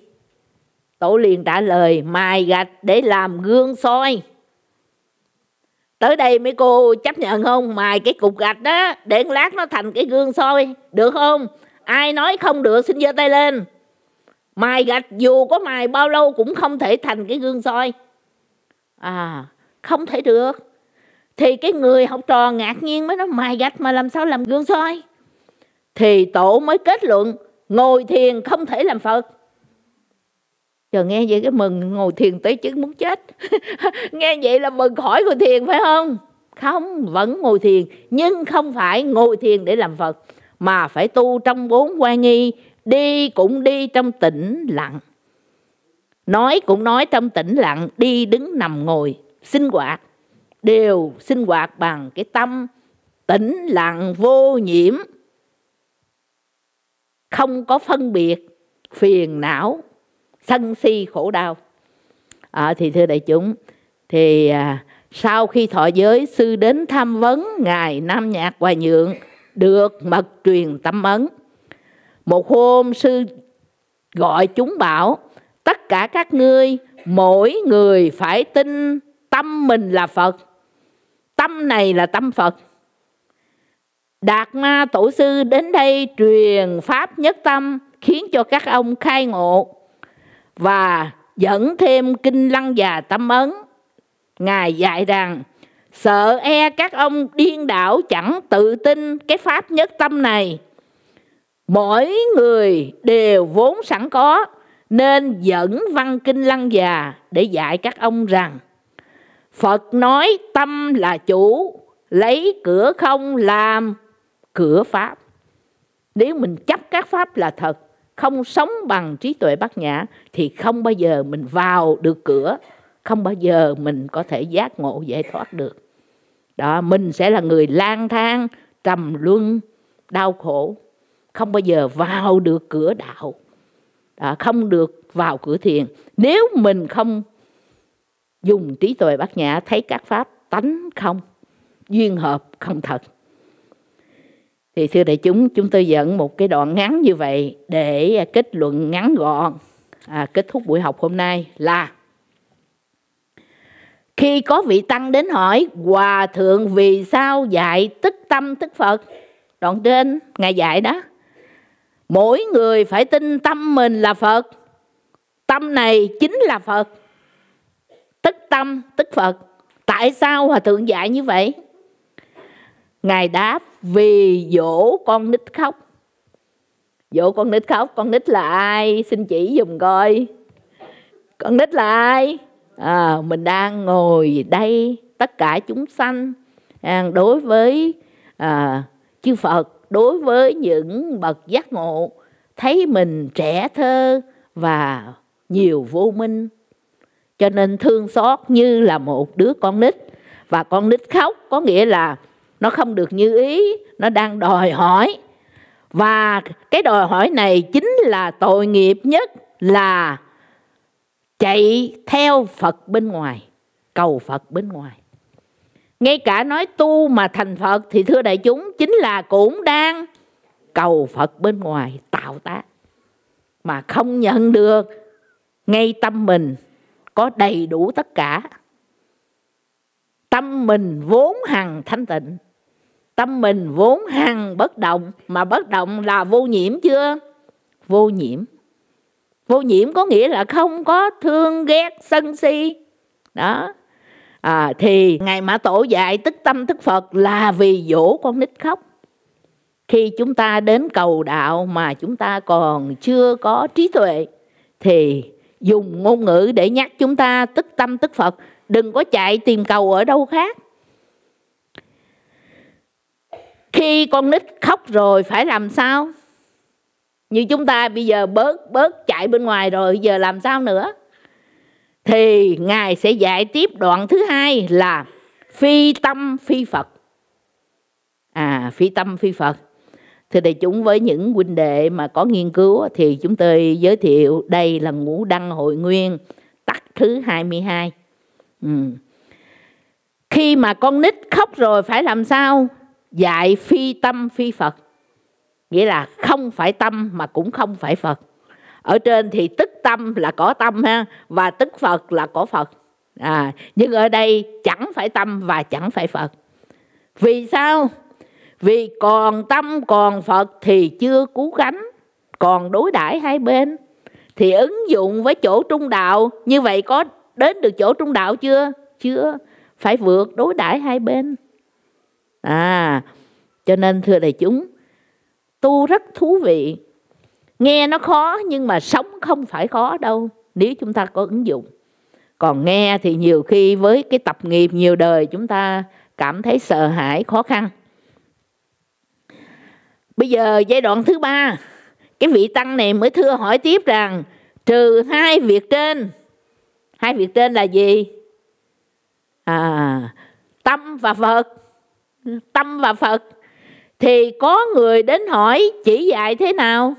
Speaker 3: Tổ liền trả lời mài gạch để làm gương soi tới đây mấy cô chấp nhận không mài cái cục gạch đó để lát nó thành cái gương soi được không ai nói không được xin giơ tay lên mài gạch dù có mài bao lâu cũng không thể thành cái gương soi à không thể được thì cái người học trò ngạc nhiên mới nói mài gạch mà làm sao làm gương soi thì tổ mới kết luận ngồi thiền không thể làm phật giờ nghe vậy cái mừng ngồi thiền tới chứ muốn chết nghe vậy là mừng khỏi ngồi thiền phải không không vẫn ngồi thiền nhưng không phải ngồi thiền để làm phật mà phải tu trong bốn quan nghi đi cũng đi trong tĩnh lặng nói cũng nói trong tĩnh lặng đi đứng nằm ngồi sinh hoạt đều sinh hoạt bằng cái tâm tĩnh lặng vô nhiễm không có phân biệt phiền não sân si khổ đau à, thì thưa đại chúng thì à, sau khi thọ giới sư đến tham vấn ngài nam nhạc hòa nhượng được mật truyền tâm ấn một hôm sư gọi chúng bảo tất cả các ngươi mỗi người phải tin tâm mình là phật tâm này là tâm phật đạt ma tổ sư đến đây truyền pháp nhất tâm khiến cho các ông khai ngộ và dẫn thêm kinh lăng già tâm ấn. Ngài dạy rằng, sợ e các ông điên đảo chẳng tự tin cái pháp nhất tâm này. Mỗi người đều vốn sẵn có, nên dẫn văn kinh lăng già để dạy các ông rằng, Phật nói tâm là chủ, lấy cửa không làm cửa pháp. Nếu mình chấp các pháp là thật không sống bằng trí tuệ bát nhã thì không bao giờ mình vào được cửa không bao giờ mình có thể giác ngộ giải thoát được đó mình sẽ là người lang thang trầm luân đau khổ không bao giờ vào được cửa đạo đó, không được vào cửa thiền nếu mình không dùng trí tuệ bát nhã thấy các pháp tánh không duyên hợp không thật thì thưa đại chúng chúng tôi dẫn một cái đoạn ngắn như vậy để à, kết luận ngắn gọn à, kết thúc buổi học hôm nay là khi có vị tăng đến hỏi hòa thượng vì sao dạy tức tâm tức phật đoạn trên ngài dạy đó mỗi người phải tin tâm mình là phật tâm này chính là phật tức tâm tức phật tại sao hòa thượng dạy như vậy ngài đáp vì dỗ con nít khóc dỗ con nít khóc con nít là ai xin chỉ dùm coi con nít là ai à, mình đang ngồi đây tất cả chúng sanh à, đối với à, chư phật đối với những bậc giác ngộ thấy mình trẻ thơ và nhiều vô minh cho nên thương xót như là một đứa con nít và con nít khóc có nghĩa là nó không được như ý nó đang đòi hỏi và cái đòi hỏi này chính là tội nghiệp nhất là chạy theo phật bên ngoài cầu phật bên ngoài ngay cả nói tu mà thành phật thì thưa đại chúng chính là cũng đang cầu phật bên ngoài tạo tác mà không nhận được ngay tâm mình có đầy đủ tất cả tâm mình vốn hằng thanh tịnh tâm mình vốn hằng bất động mà bất động là vô nhiễm chưa vô nhiễm vô nhiễm có nghĩa là không có thương ghét sân si đó à, thì ngày mà tổ dạy tức tâm tức phật là vì dỗ con nít khóc khi chúng ta đến cầu đạo mà chúng ta còn chưa có trí tuệ thì dùng ngôn ngữ để nhắc chúng ta tức tâm tức phật đừng có chạy tìm cầu ở đâu khác khi con nít khóc rồi phải làm sao như chúng ta bây giờ bớt bớt chạy bên ngoài rồi giờ làm sao nữa thì ngài sẽ dạy tiếp đoạn thứ hai là phi tâm phi phật à phi tâm phi phật thì đại chúng với những huynh đệ mà có nghiên cứu thì chúng tôi giới thiệu đây là ngũ đăng hội nguyên tắc thứ 22 ừ. khi mà con nít khóc rồi phải làm sao dạy phi tâm phi Phật nghĩa là không phải tâm mà cũng không phải Phật ở trên thì tức tâm là có tâm ha và tức Phật là có Phật à, nhưng ở đây chẳng phải tâm và chẳng phải Phật vì sao vì còn tâm còn Phật thì chưa cứu cánh còn đối đãi hai bên thì ứng dụng với chỗ trung đạo như vậy có đến được chỗ trung đạo chưa chưa phải vượt đối đãi hai bên à cho nên thưa đại chúng tu rất thú vị nghe nó khó nhưng mà sống không phải khó đâu nếu chúng ta có ứng dụng còn nghe thì nhiều khi với cái tập nghiệp nhiều đời chúng ta cảm thấy sợ hãi khó khăn bây giờ giai đoạn thứ ba cái vị tăng này mới thưa hỏi tiếp rằng trừ hai việc trên hai việc trên là gì
Speaker 2: à
Speaker 3: tâm và phật tâm và phật thì có người đến hỏi chỉ dạy thế nào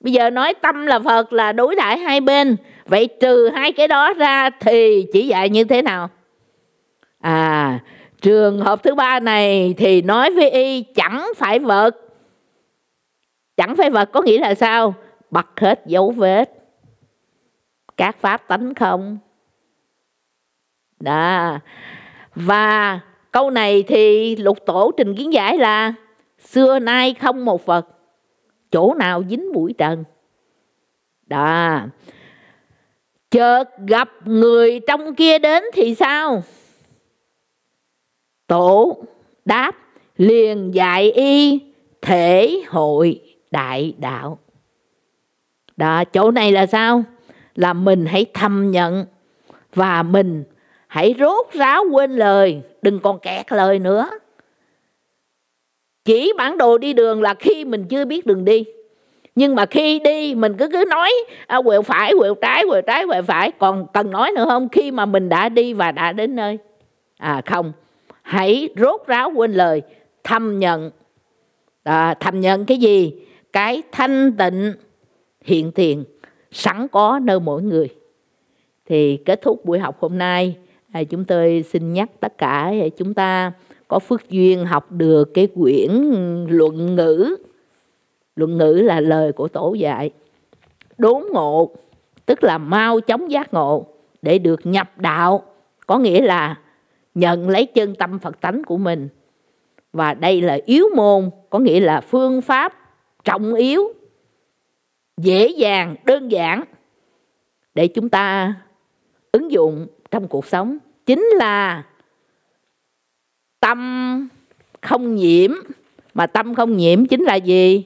Speaker 3: bây giờ nói tâm là phật là đối đãi hai bên vậy trừ hai cái đó ra thì chỉ dạy như thế nào à trường hợp thứ ba này thì nói với y chẳng phải vật chẳng phải vật có nghĩa là sao bật hết dấu vết các pháp tánh không đó và Câu này thì lục tổ trình kiến giải là xưa nay không một Phật, chỗ nào dính bụi trần. Đó. Chợt gặp người trong kia đến thì sao? Tổ đáp liền dạy y thể hội đại đạo. Đó, chỗ này là sao? Là mình hãy thâm nhận và mình hãy rốt ráo quên lời đừng còn kẹt lời nữa chỉ bản đồ đi đường là khi mình chưa biết đường đi nhưng mà khi đi mình cứ cứ nói à, quẹo phải quẹo trái quẹo trái quẹo phải còn cần nói nữa không khi mà mình đã đi và đã đến nơi à không hãy rốt ráo quên lời thầm nhận à, thầm nhận cái gì cái thanh tịnh hiện tiền sẵn có nơi mỗi người thì kết thúc buổi học hôm nay à, chúng tôi xin nhắc tất cả chúng ta có phước duyên học được cái quyển luận ngữ luận ngữ là lời của tổ dạy đốn ngộ tức là mau chóng giác ngộ để được nhập đạo có nghĩa là nhận lấy chân tâm phật tánh của mình và đây là yếu môn có nghĩa là phương pháp trọng yếu dễ dàng đơn giản để chúng ta ứng dụng trong cuộc sống chính là tâm không nhiễm mà tâm không nhiễm chính là gì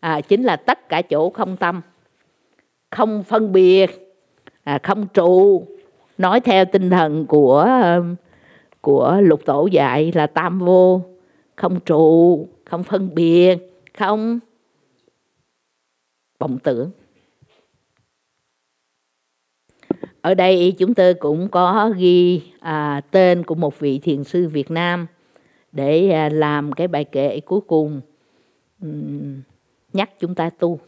Speaker 3: à, chính là tất cả chỗ không tâm không phân biệt à, không trụ nói theo tinh thần của của lục tổ dạy là tam vô không trụ không phân biệt không vọng tưởng ở đây chúng tôi cũng có ghi à, tên của một vị thiền sư Việt Nam để à, làm cái bài kệ cuối cùng nhắc chúng ta tu.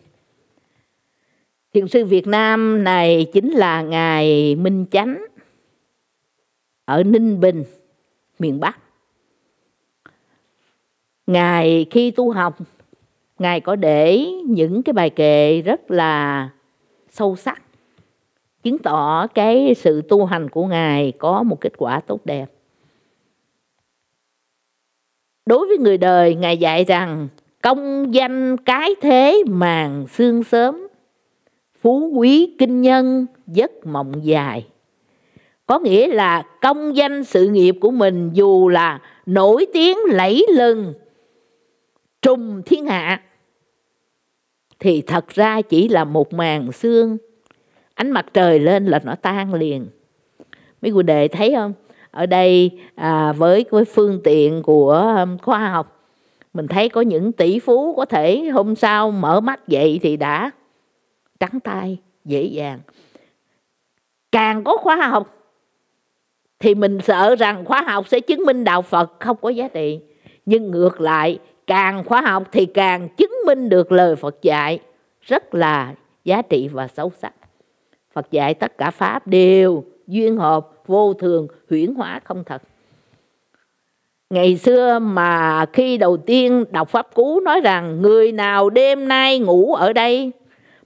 Speaker 3: Thiền sư Việt Nam này chính là ngài Minh Chánh ở Ninh Bình, miền Bắc. Ngài khi tu học, ngài có để những cái bài kệ rất là sâu sắc chứng tỏ cái sự tu hành của ngài có một kết quả tốt đẹp đối với người đời ngài dạy rằng công danh cái thế màng xương sớm phú quý kinh nhân giấc mộng dài có nghĩa là công danh sự nghiệp của mình dù là nổi tiếng lẫy lừng trùng thiên hạ thì thật ra chỉ là một màn xương ánh mặt trời lên là nó tan liền mấy cụ đề thấy không ở đây à, với với phương tiện của um, khoa học mình thấy có những tỷ phú có thể hôm sau mở mắt dậy thì đã trắng tay dễ dàng càng có khoa học thì mình sợ rằng khoa học sẽ chứng minh đạo phật không có giá trị nhưng ngược lại càng khoa học thì càng chứng minh được lời phật dạy rất là giá trị và sâu sắc Phật dạy tất cả pháp đều duyên hợp, vô thường, huyễn hóa không thật. Ngày xưa mà khi đầu tiên đọc Pháp Cú nói rằng người nào đêm nay ngủ ở đây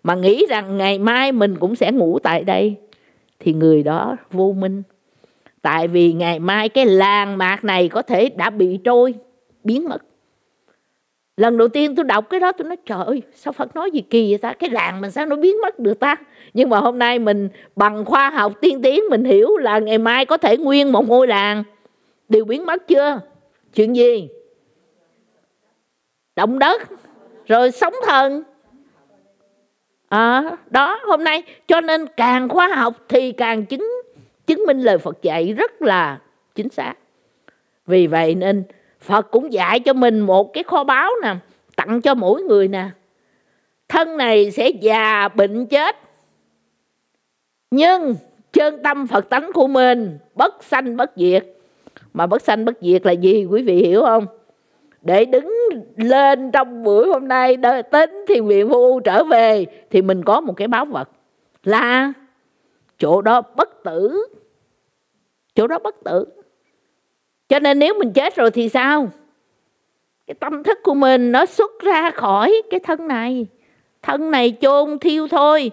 Speaker 3: mà nghĩ rằng ngày mai mình cũng sẽ ngủ tại đây thì người đó vô minh. Tại vì ngày mai cái làng mạc này có thể đã bị trôi, biến mất lần đầu tiên tôi đọc cái đó tôi nói trời ơi sao phật nói gì kỳ vậy ta cái làng mình sao nó biến mất được ta nhưng mà hôm nay mình bằng khoa học tiên tiến mình hiểu là ngày mai có thể nguyên một ngôi làng đều biến mất chưa chuyện gì động đất rồi sóng thần à, đó hôm nay cho nên càng khoa học thì càng chứng chứng minh lời phật dạy rất là chính xác vì vậy nên Phật cũng dạy cho mình một cái kho báu nè Tặng cho mỗi người nè Thân này sẽ già bệnh chết Nhưng chân tâm Phật tánh của mình Bất sanh bất diệt Mà bất sanh bất diệt là gì quý vị hiểu không để đứng lên trong buổi hôm nay đợi tính thì nguyện vô trở về thì mình có một cái báo vật là chỗ đó bất tử chỗ đó bất tử cho nên nếu mình chết rồi thì sao cái tâm thức của mình nó xuất ra khỏi cái thân này thân này chôn thiêu thôi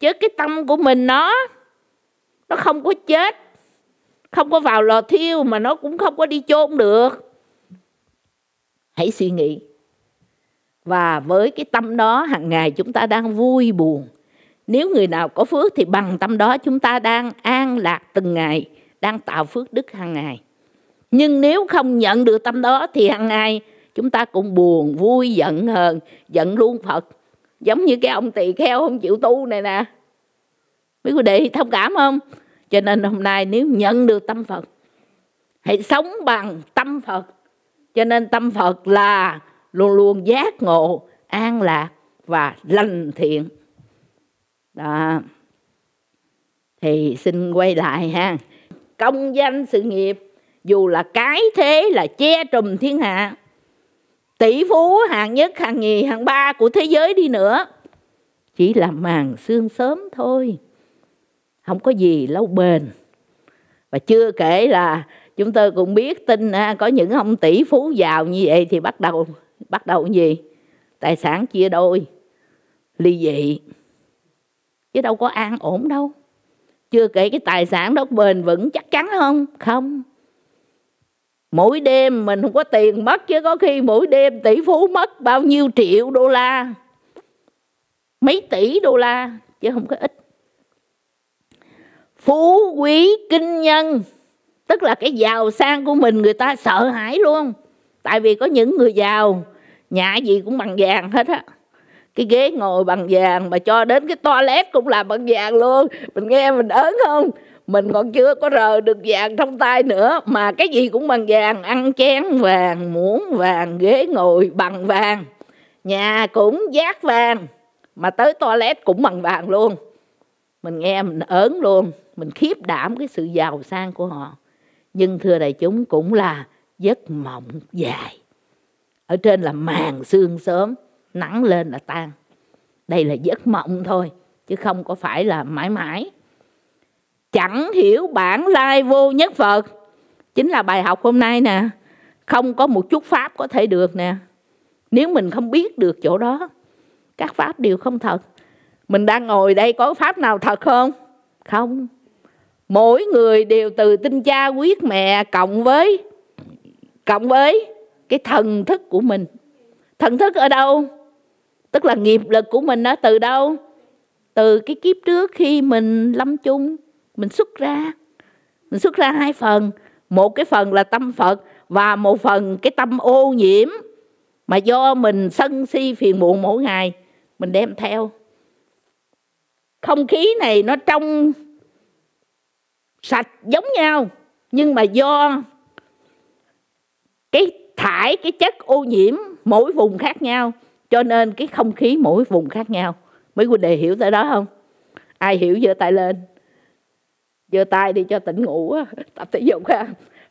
Speaker 3: chứ cái tâm của mình nó nó không có chết không có vào lò thiêu mà nó cũng không có đi chôn được hãy suy nghĩ và với cái tâm đó hàng ngày chúng ta đang vui buồn nếu người nào có phước thì bằng tâm đó chúng ta đang an lạc từng ngày đang tạo phước đức hàng ngày nhưng nếu không nhận được tâm đó thì hằng ngày chúng ta cũng buồn vui giận hờn giận luôn phật giống như cái ông tỳ kheo không chịu tu này nè quý quý đệ thông cảm không cho nên hôm nay nếu nhận được tâm phật hãy sống bằng tâm phật cho nên tâm phật là luôn luôn giác ngộ an lạc và lành thiện đó thì xin quay lại ha công danh sự nghiệp dù là cái thế là che trùm thiên hạ tỷ phú hạng nhất hạng nhì hạng ba của thế giới đi nữa chỉ là màn xương sớm thôi không có gì lâu bền và chưa kể là chúng tôi cũng biết tin à, có những ông tỷ phú giàu như vậy thì bắt đầu bắt đầu gì tài sản chia đôi ly dị chứ đâu có an ổn đâu chưa kể cái tài sản đó bền vững chắc chắn không không mỗi đêm mình không có tiền mất chứ có khi mỗi đêm tỷ phú mất bao nhiêu triệu đô la mấy tỷ đô la chứ không có ít phú quý kinh nhân tức là cái giàu sang của mình người ta sợ hãi luôn tại vì có những người giàu nhà gì cũng bằng vàng hết á cái ghế ngồi bằng vàng mà cho đến cái toilet cũng là bằng vàng luôn mình nghe mình ớn không mình còn chưa có rờ được vàng trong tay nữa mà cái gì cũng bằng vàng ăn chén vàng muỗng vàng ghế ngồi bằng vàng nhà cũng giác vàng mà tới toilet cũng bằng vàng luôn mình nghe mình ớn luôn mình khiếp đảm cái sự giàu sang của họ nhưng thưa đại chúng cũng là giấc mộng dài ở trên là màn sương sớm nắng lên là tan đây là giấc mộng thôi chứ không có phải là mãi mãi chẳng hiểu bản lai vô nhất Phật. Chính là bài học hôm nay nè. Không có một chút pháp có thể được nè. Nếu mình không biết được chỗ đó, các pháp đều không thật. Mình đang ngồi đây có pháp nào thật không? Không. Mỗi người đều từ tinh cha quyết mẹ cộng với cộng với cái thần thức của mình. Thần thức ở đâu? Tức là nghiệp lực của mình nó từ đâu? Từ cái kiếp trước khi mình lâm chung mình xuất ra mình xuất ra hai phần một cái phần là tâm phật và một phần cái tâm ô nhiễm mà do mình sân si phiền muộn mỗi ngày mình đem theo không khí này nó trong sạch giống nhau nhưng mà do cái thải cái chất ô nhiễm mỗi vùng khác nhau cho nên cái không khí mỗi vùng khác nhau mấy quý đề hiểu tới đó không ai hiểu giơ tay lên giơ tay đi cho tỉnh ngủ tập thể dục ha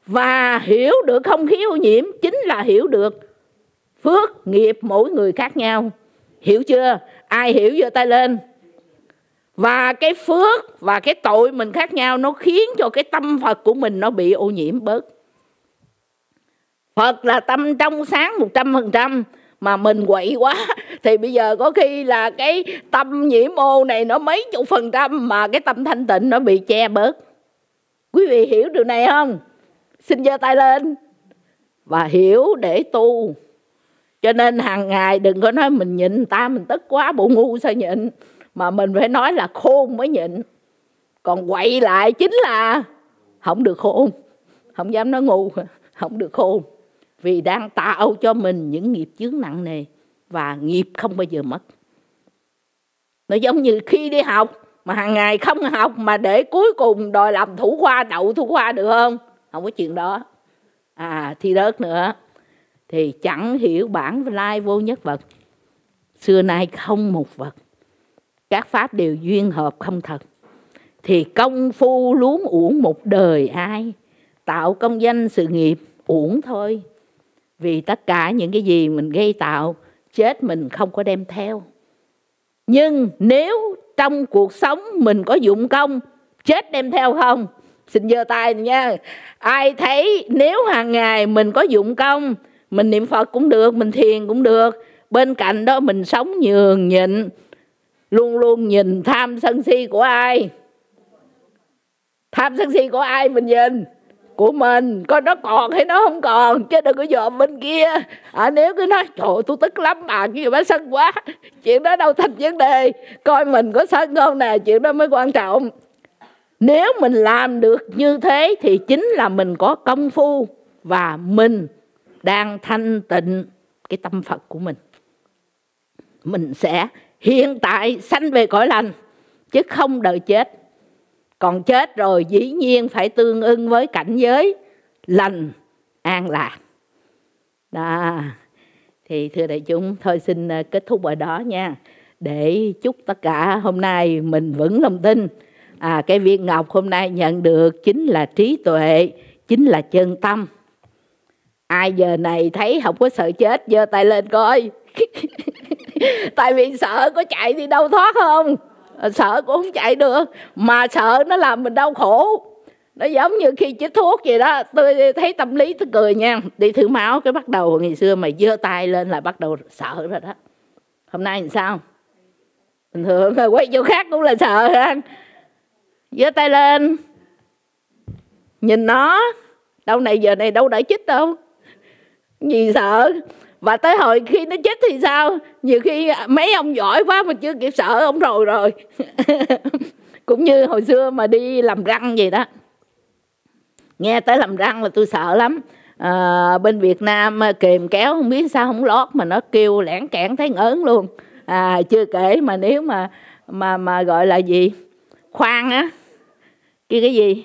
Speaker 3: và hiểu được không khí ô nhiễm chính là hiểu được phước nghiệp mỗi người khác nhau hiểu chưa ai hiểu giơ tay lên và cái phước và cái tội mình khác nhau nó khiến cho cái tâm phật của mình nó bị ô nhiễm bớt phật là tâm trong sáng một trăm phần trăm mà mình quậy quá thì bây giờ có khi là cái tâm nhiễm ô này nó mấy chục phần trăm mà cái tâm thanh tịnh nó bị che bớt quý vị hiểu điều này không xin giơ tay lên và hiểu để tu cho nên hàng ngày đừng có nói mình nhịn ta mình tức quá bộ ngu sao nhịn mà mình phải nói là khôn mới nhịn còn quậy lại chính là không được khôn không dám nói ngu không được khôn vì đang tạo cho mình những nghiệp chướng nặng nề và nghiệp không bao giờ mất nó giống như khi đi học mà hàng ngày không học mà để cuối cùng đòi làm thủ khoa đậu thủ khoa được không không có chuyện đó à thi rớt nữa thì chẳng hiểu bản lai vô nhất vật xưa nay không một vật các pháp đều duyên hợp không thật thì công phu luống uổng một đời ai tạo công danh sự nghiệp uổng thôi vì tất cả những cái gì mình gây tạo chết mình không có đem theo nhưng nếu trong cuộc sống mình có dụng công chết đem theo không xin giơ tay nha ai thấy nếu hàng ngày mình có dụng công mình niệm phật cũng được mình thiền cũng được bên cạnh đó mình sống nhường nhịn luôn luôn nhìn tham sân si của ai tham sân si của ai mình nhìn của mình coi nó còn hay nó không còn chứ đừng có dòm bên kia à, nếu cứ nói trời tôi tức lắm bà kia bà sân quá chuyện đó đâu thành vấn đề coi mình có sân không nè chuyện đó mới quan trọng nếu mình làm được như thế thì chính là mình có công phu và mình đang thanh tịnh cái tâm phật của mình mình sẽ hiện tại sanh về cõi lành chứ không đợi chết còn chết rồi dĩ nhiên phải tương ưng với cảnh giới lành an lạc đó thì thưa đại chúng thôi xin ờ, kết thúc ở đó nha để chúc tất cả hôm nay mình vững lòng tin à, cái viên ngọc hôm nay nhận được chính là trí tuệ chính là chân tâm ai giờ này thấy không có sợ chết giơ tay lên coi tại vì sợ có chạy đi đâu thoát không Ờ, sợ cũng không chạy được mà sợ nó làm mình đau khổ nó giống như khi chích thuốc vậy đó tôi thấy tâm lý tôi cười nha đi thử máu cái bắt đầu ngày xưa mày giơ tay lên là bắt đầu sợ rồi đó hôm nay làm sao bình thường rồi quay chỗ khác cũng là sợ ha giơ tay lên nhìn nó đâu này giờ này đâu đã chích đâu gì sợ và tới hồi khi nó chết thì sao nhiều khi mấy ông giỏi quá mà chưa kịp sợ ông rồi rồi cũng như hồi xưa mà đi làm răng vậy đó nghe tới làm răng là tôi sợ lắm à, bên Việt Nam à, kềm kéo không biết sao không lót mà nó kêu lẻn kẽn thấy ngớn luôn à chưa kể mà nếu mà mà mà gọi là gì khoan á kia cái gì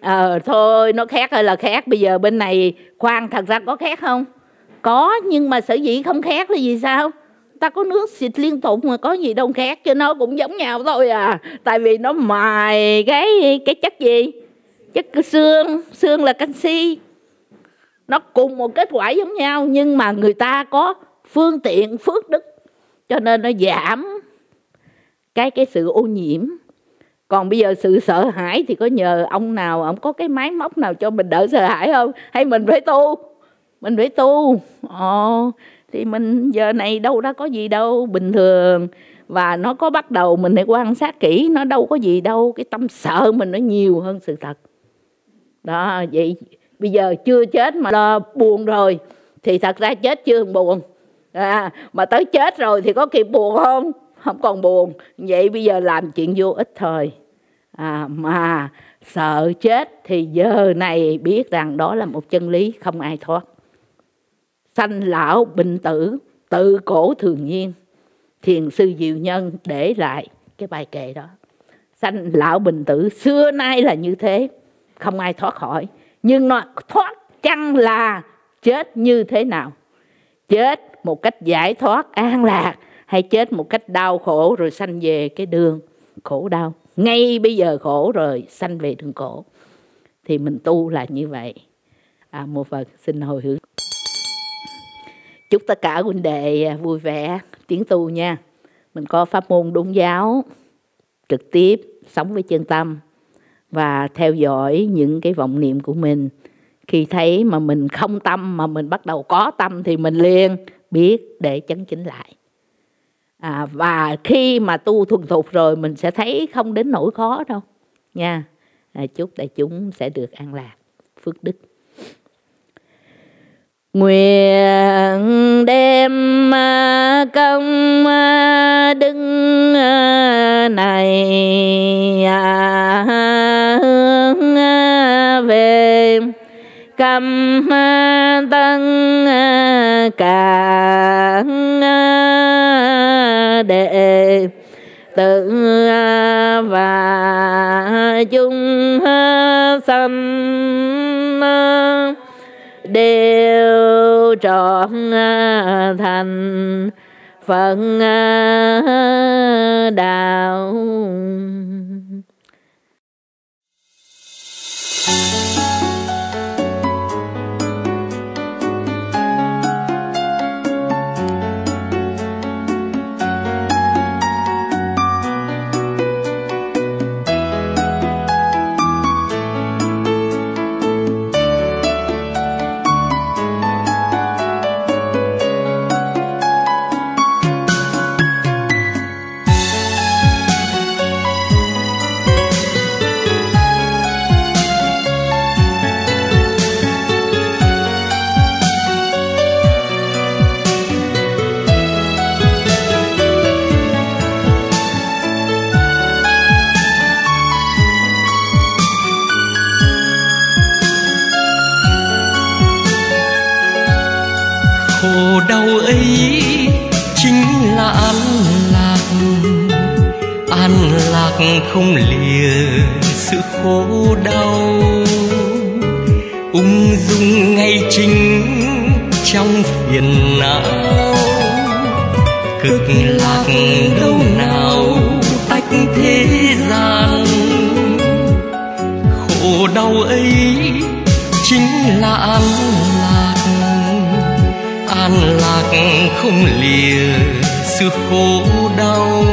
Speaker 3: ờ à, thôi nó khác hay là khác bây giờ bên này khoan thật ra có khác không có nhưng mà sở dĩ không khác là vì sao ta có nước xịt liên tục mà có gì đâu khác cho nó cũng giống nhau thôi à tại vì nó mài cái cái chất gì chất xương xương là canxi nó cùng một kết quả giống nhau nhưng mà người ta có phương tiện phước đức cho nên nó giảm cái cái sự ô nhiễm còn bây giờ sự sợ hãi thì có nhờ ông nào ông có cái máy móc nào cho mình đỡ sợ hãi không hay mình phải tu mình phải tu ồ ờ, thì mình giờ này đâu đó có gì đâu bình thường và nó có bắt đầu mình phải quan sát kỹ nó đâu có gì đâu cái tâm sợ mình nó nhiều hơn sự thật đó vậy bây giờ chưa chết mà lo buồn rồi thì thật ra chết chưa buồn à, mà tới chết rồi thì có kịp buồn không không còn buồn vậy bây giờ làm chuyện vô ích thôi à, mà sợ chết thì giờ này biết rằng đó là một chân lý không ai thoát sanh lão bệnh tử tự cổ thường nhiên thiền sư diệu nhân để lại cái bài kệ đó sanh lão bình tử xưa nay là như thế không ai thoát khỏi nhưng nó thoát chăng là chết như thế nào chết một cách giải thoát an lạc hay chết một cách đau khổ rồi sanh về cái đường khổ đau ngay bây giờ khổ rồi sanh về đường khổ thì mình tu là như vậy à, một phật xin hồi hướng chúc tất cả huynh đệ à, vui vẻ tiến tu nha mình có pháp môn đúng giáo trực tiếp sống với chân tâm và theo dõi những cái vọng niệm của mình khi thấy mà mình không tâm mà mình bắt đầu có tâm thì mình liền biết để chấn chỉnh lại à, và khi mà tu thuần thục rồi mình sẽ thấy không đến nỗi khó đâu
Speaker 2: nha à, chúc đại chúng sẽ được an lạc phước đức nguyện đem à, công à, đức à, này hướng về cầm tăng cả đệ tử và chúng sanh đều trọn à, thành phận à, đạo
Speaker 1: không lìa sự khổ đau ung dung ngay chính trong phiền não cực lạc đâu nào tách thế gian khổ đau ấy chính là an lạc an lạc không lìa sự khổ đau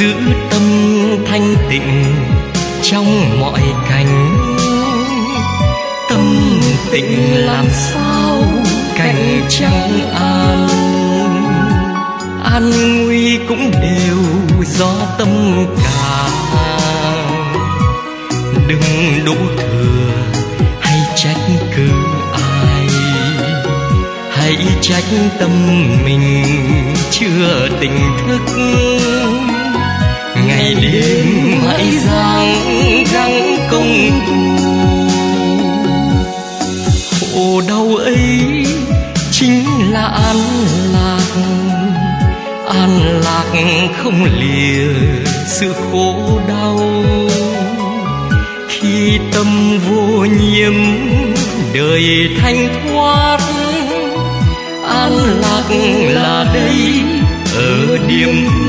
Speaker 1: giữ tâm thanh tịnh trong mọi cảnh tâm tịnh làm sao cảnh chẳng an an nguy cũng đều do tâm cả đừng đổ thừa hay trách cứ ai hãy trách tâm mình chưa tỉnh thức ngày đêm hãy giang gắng công tu khổ đau ấy chính là an lạc an lạc không lìa sự khổ đau khi tâm vô nhiễm đời thanh thoát an lạc là đây ở điểm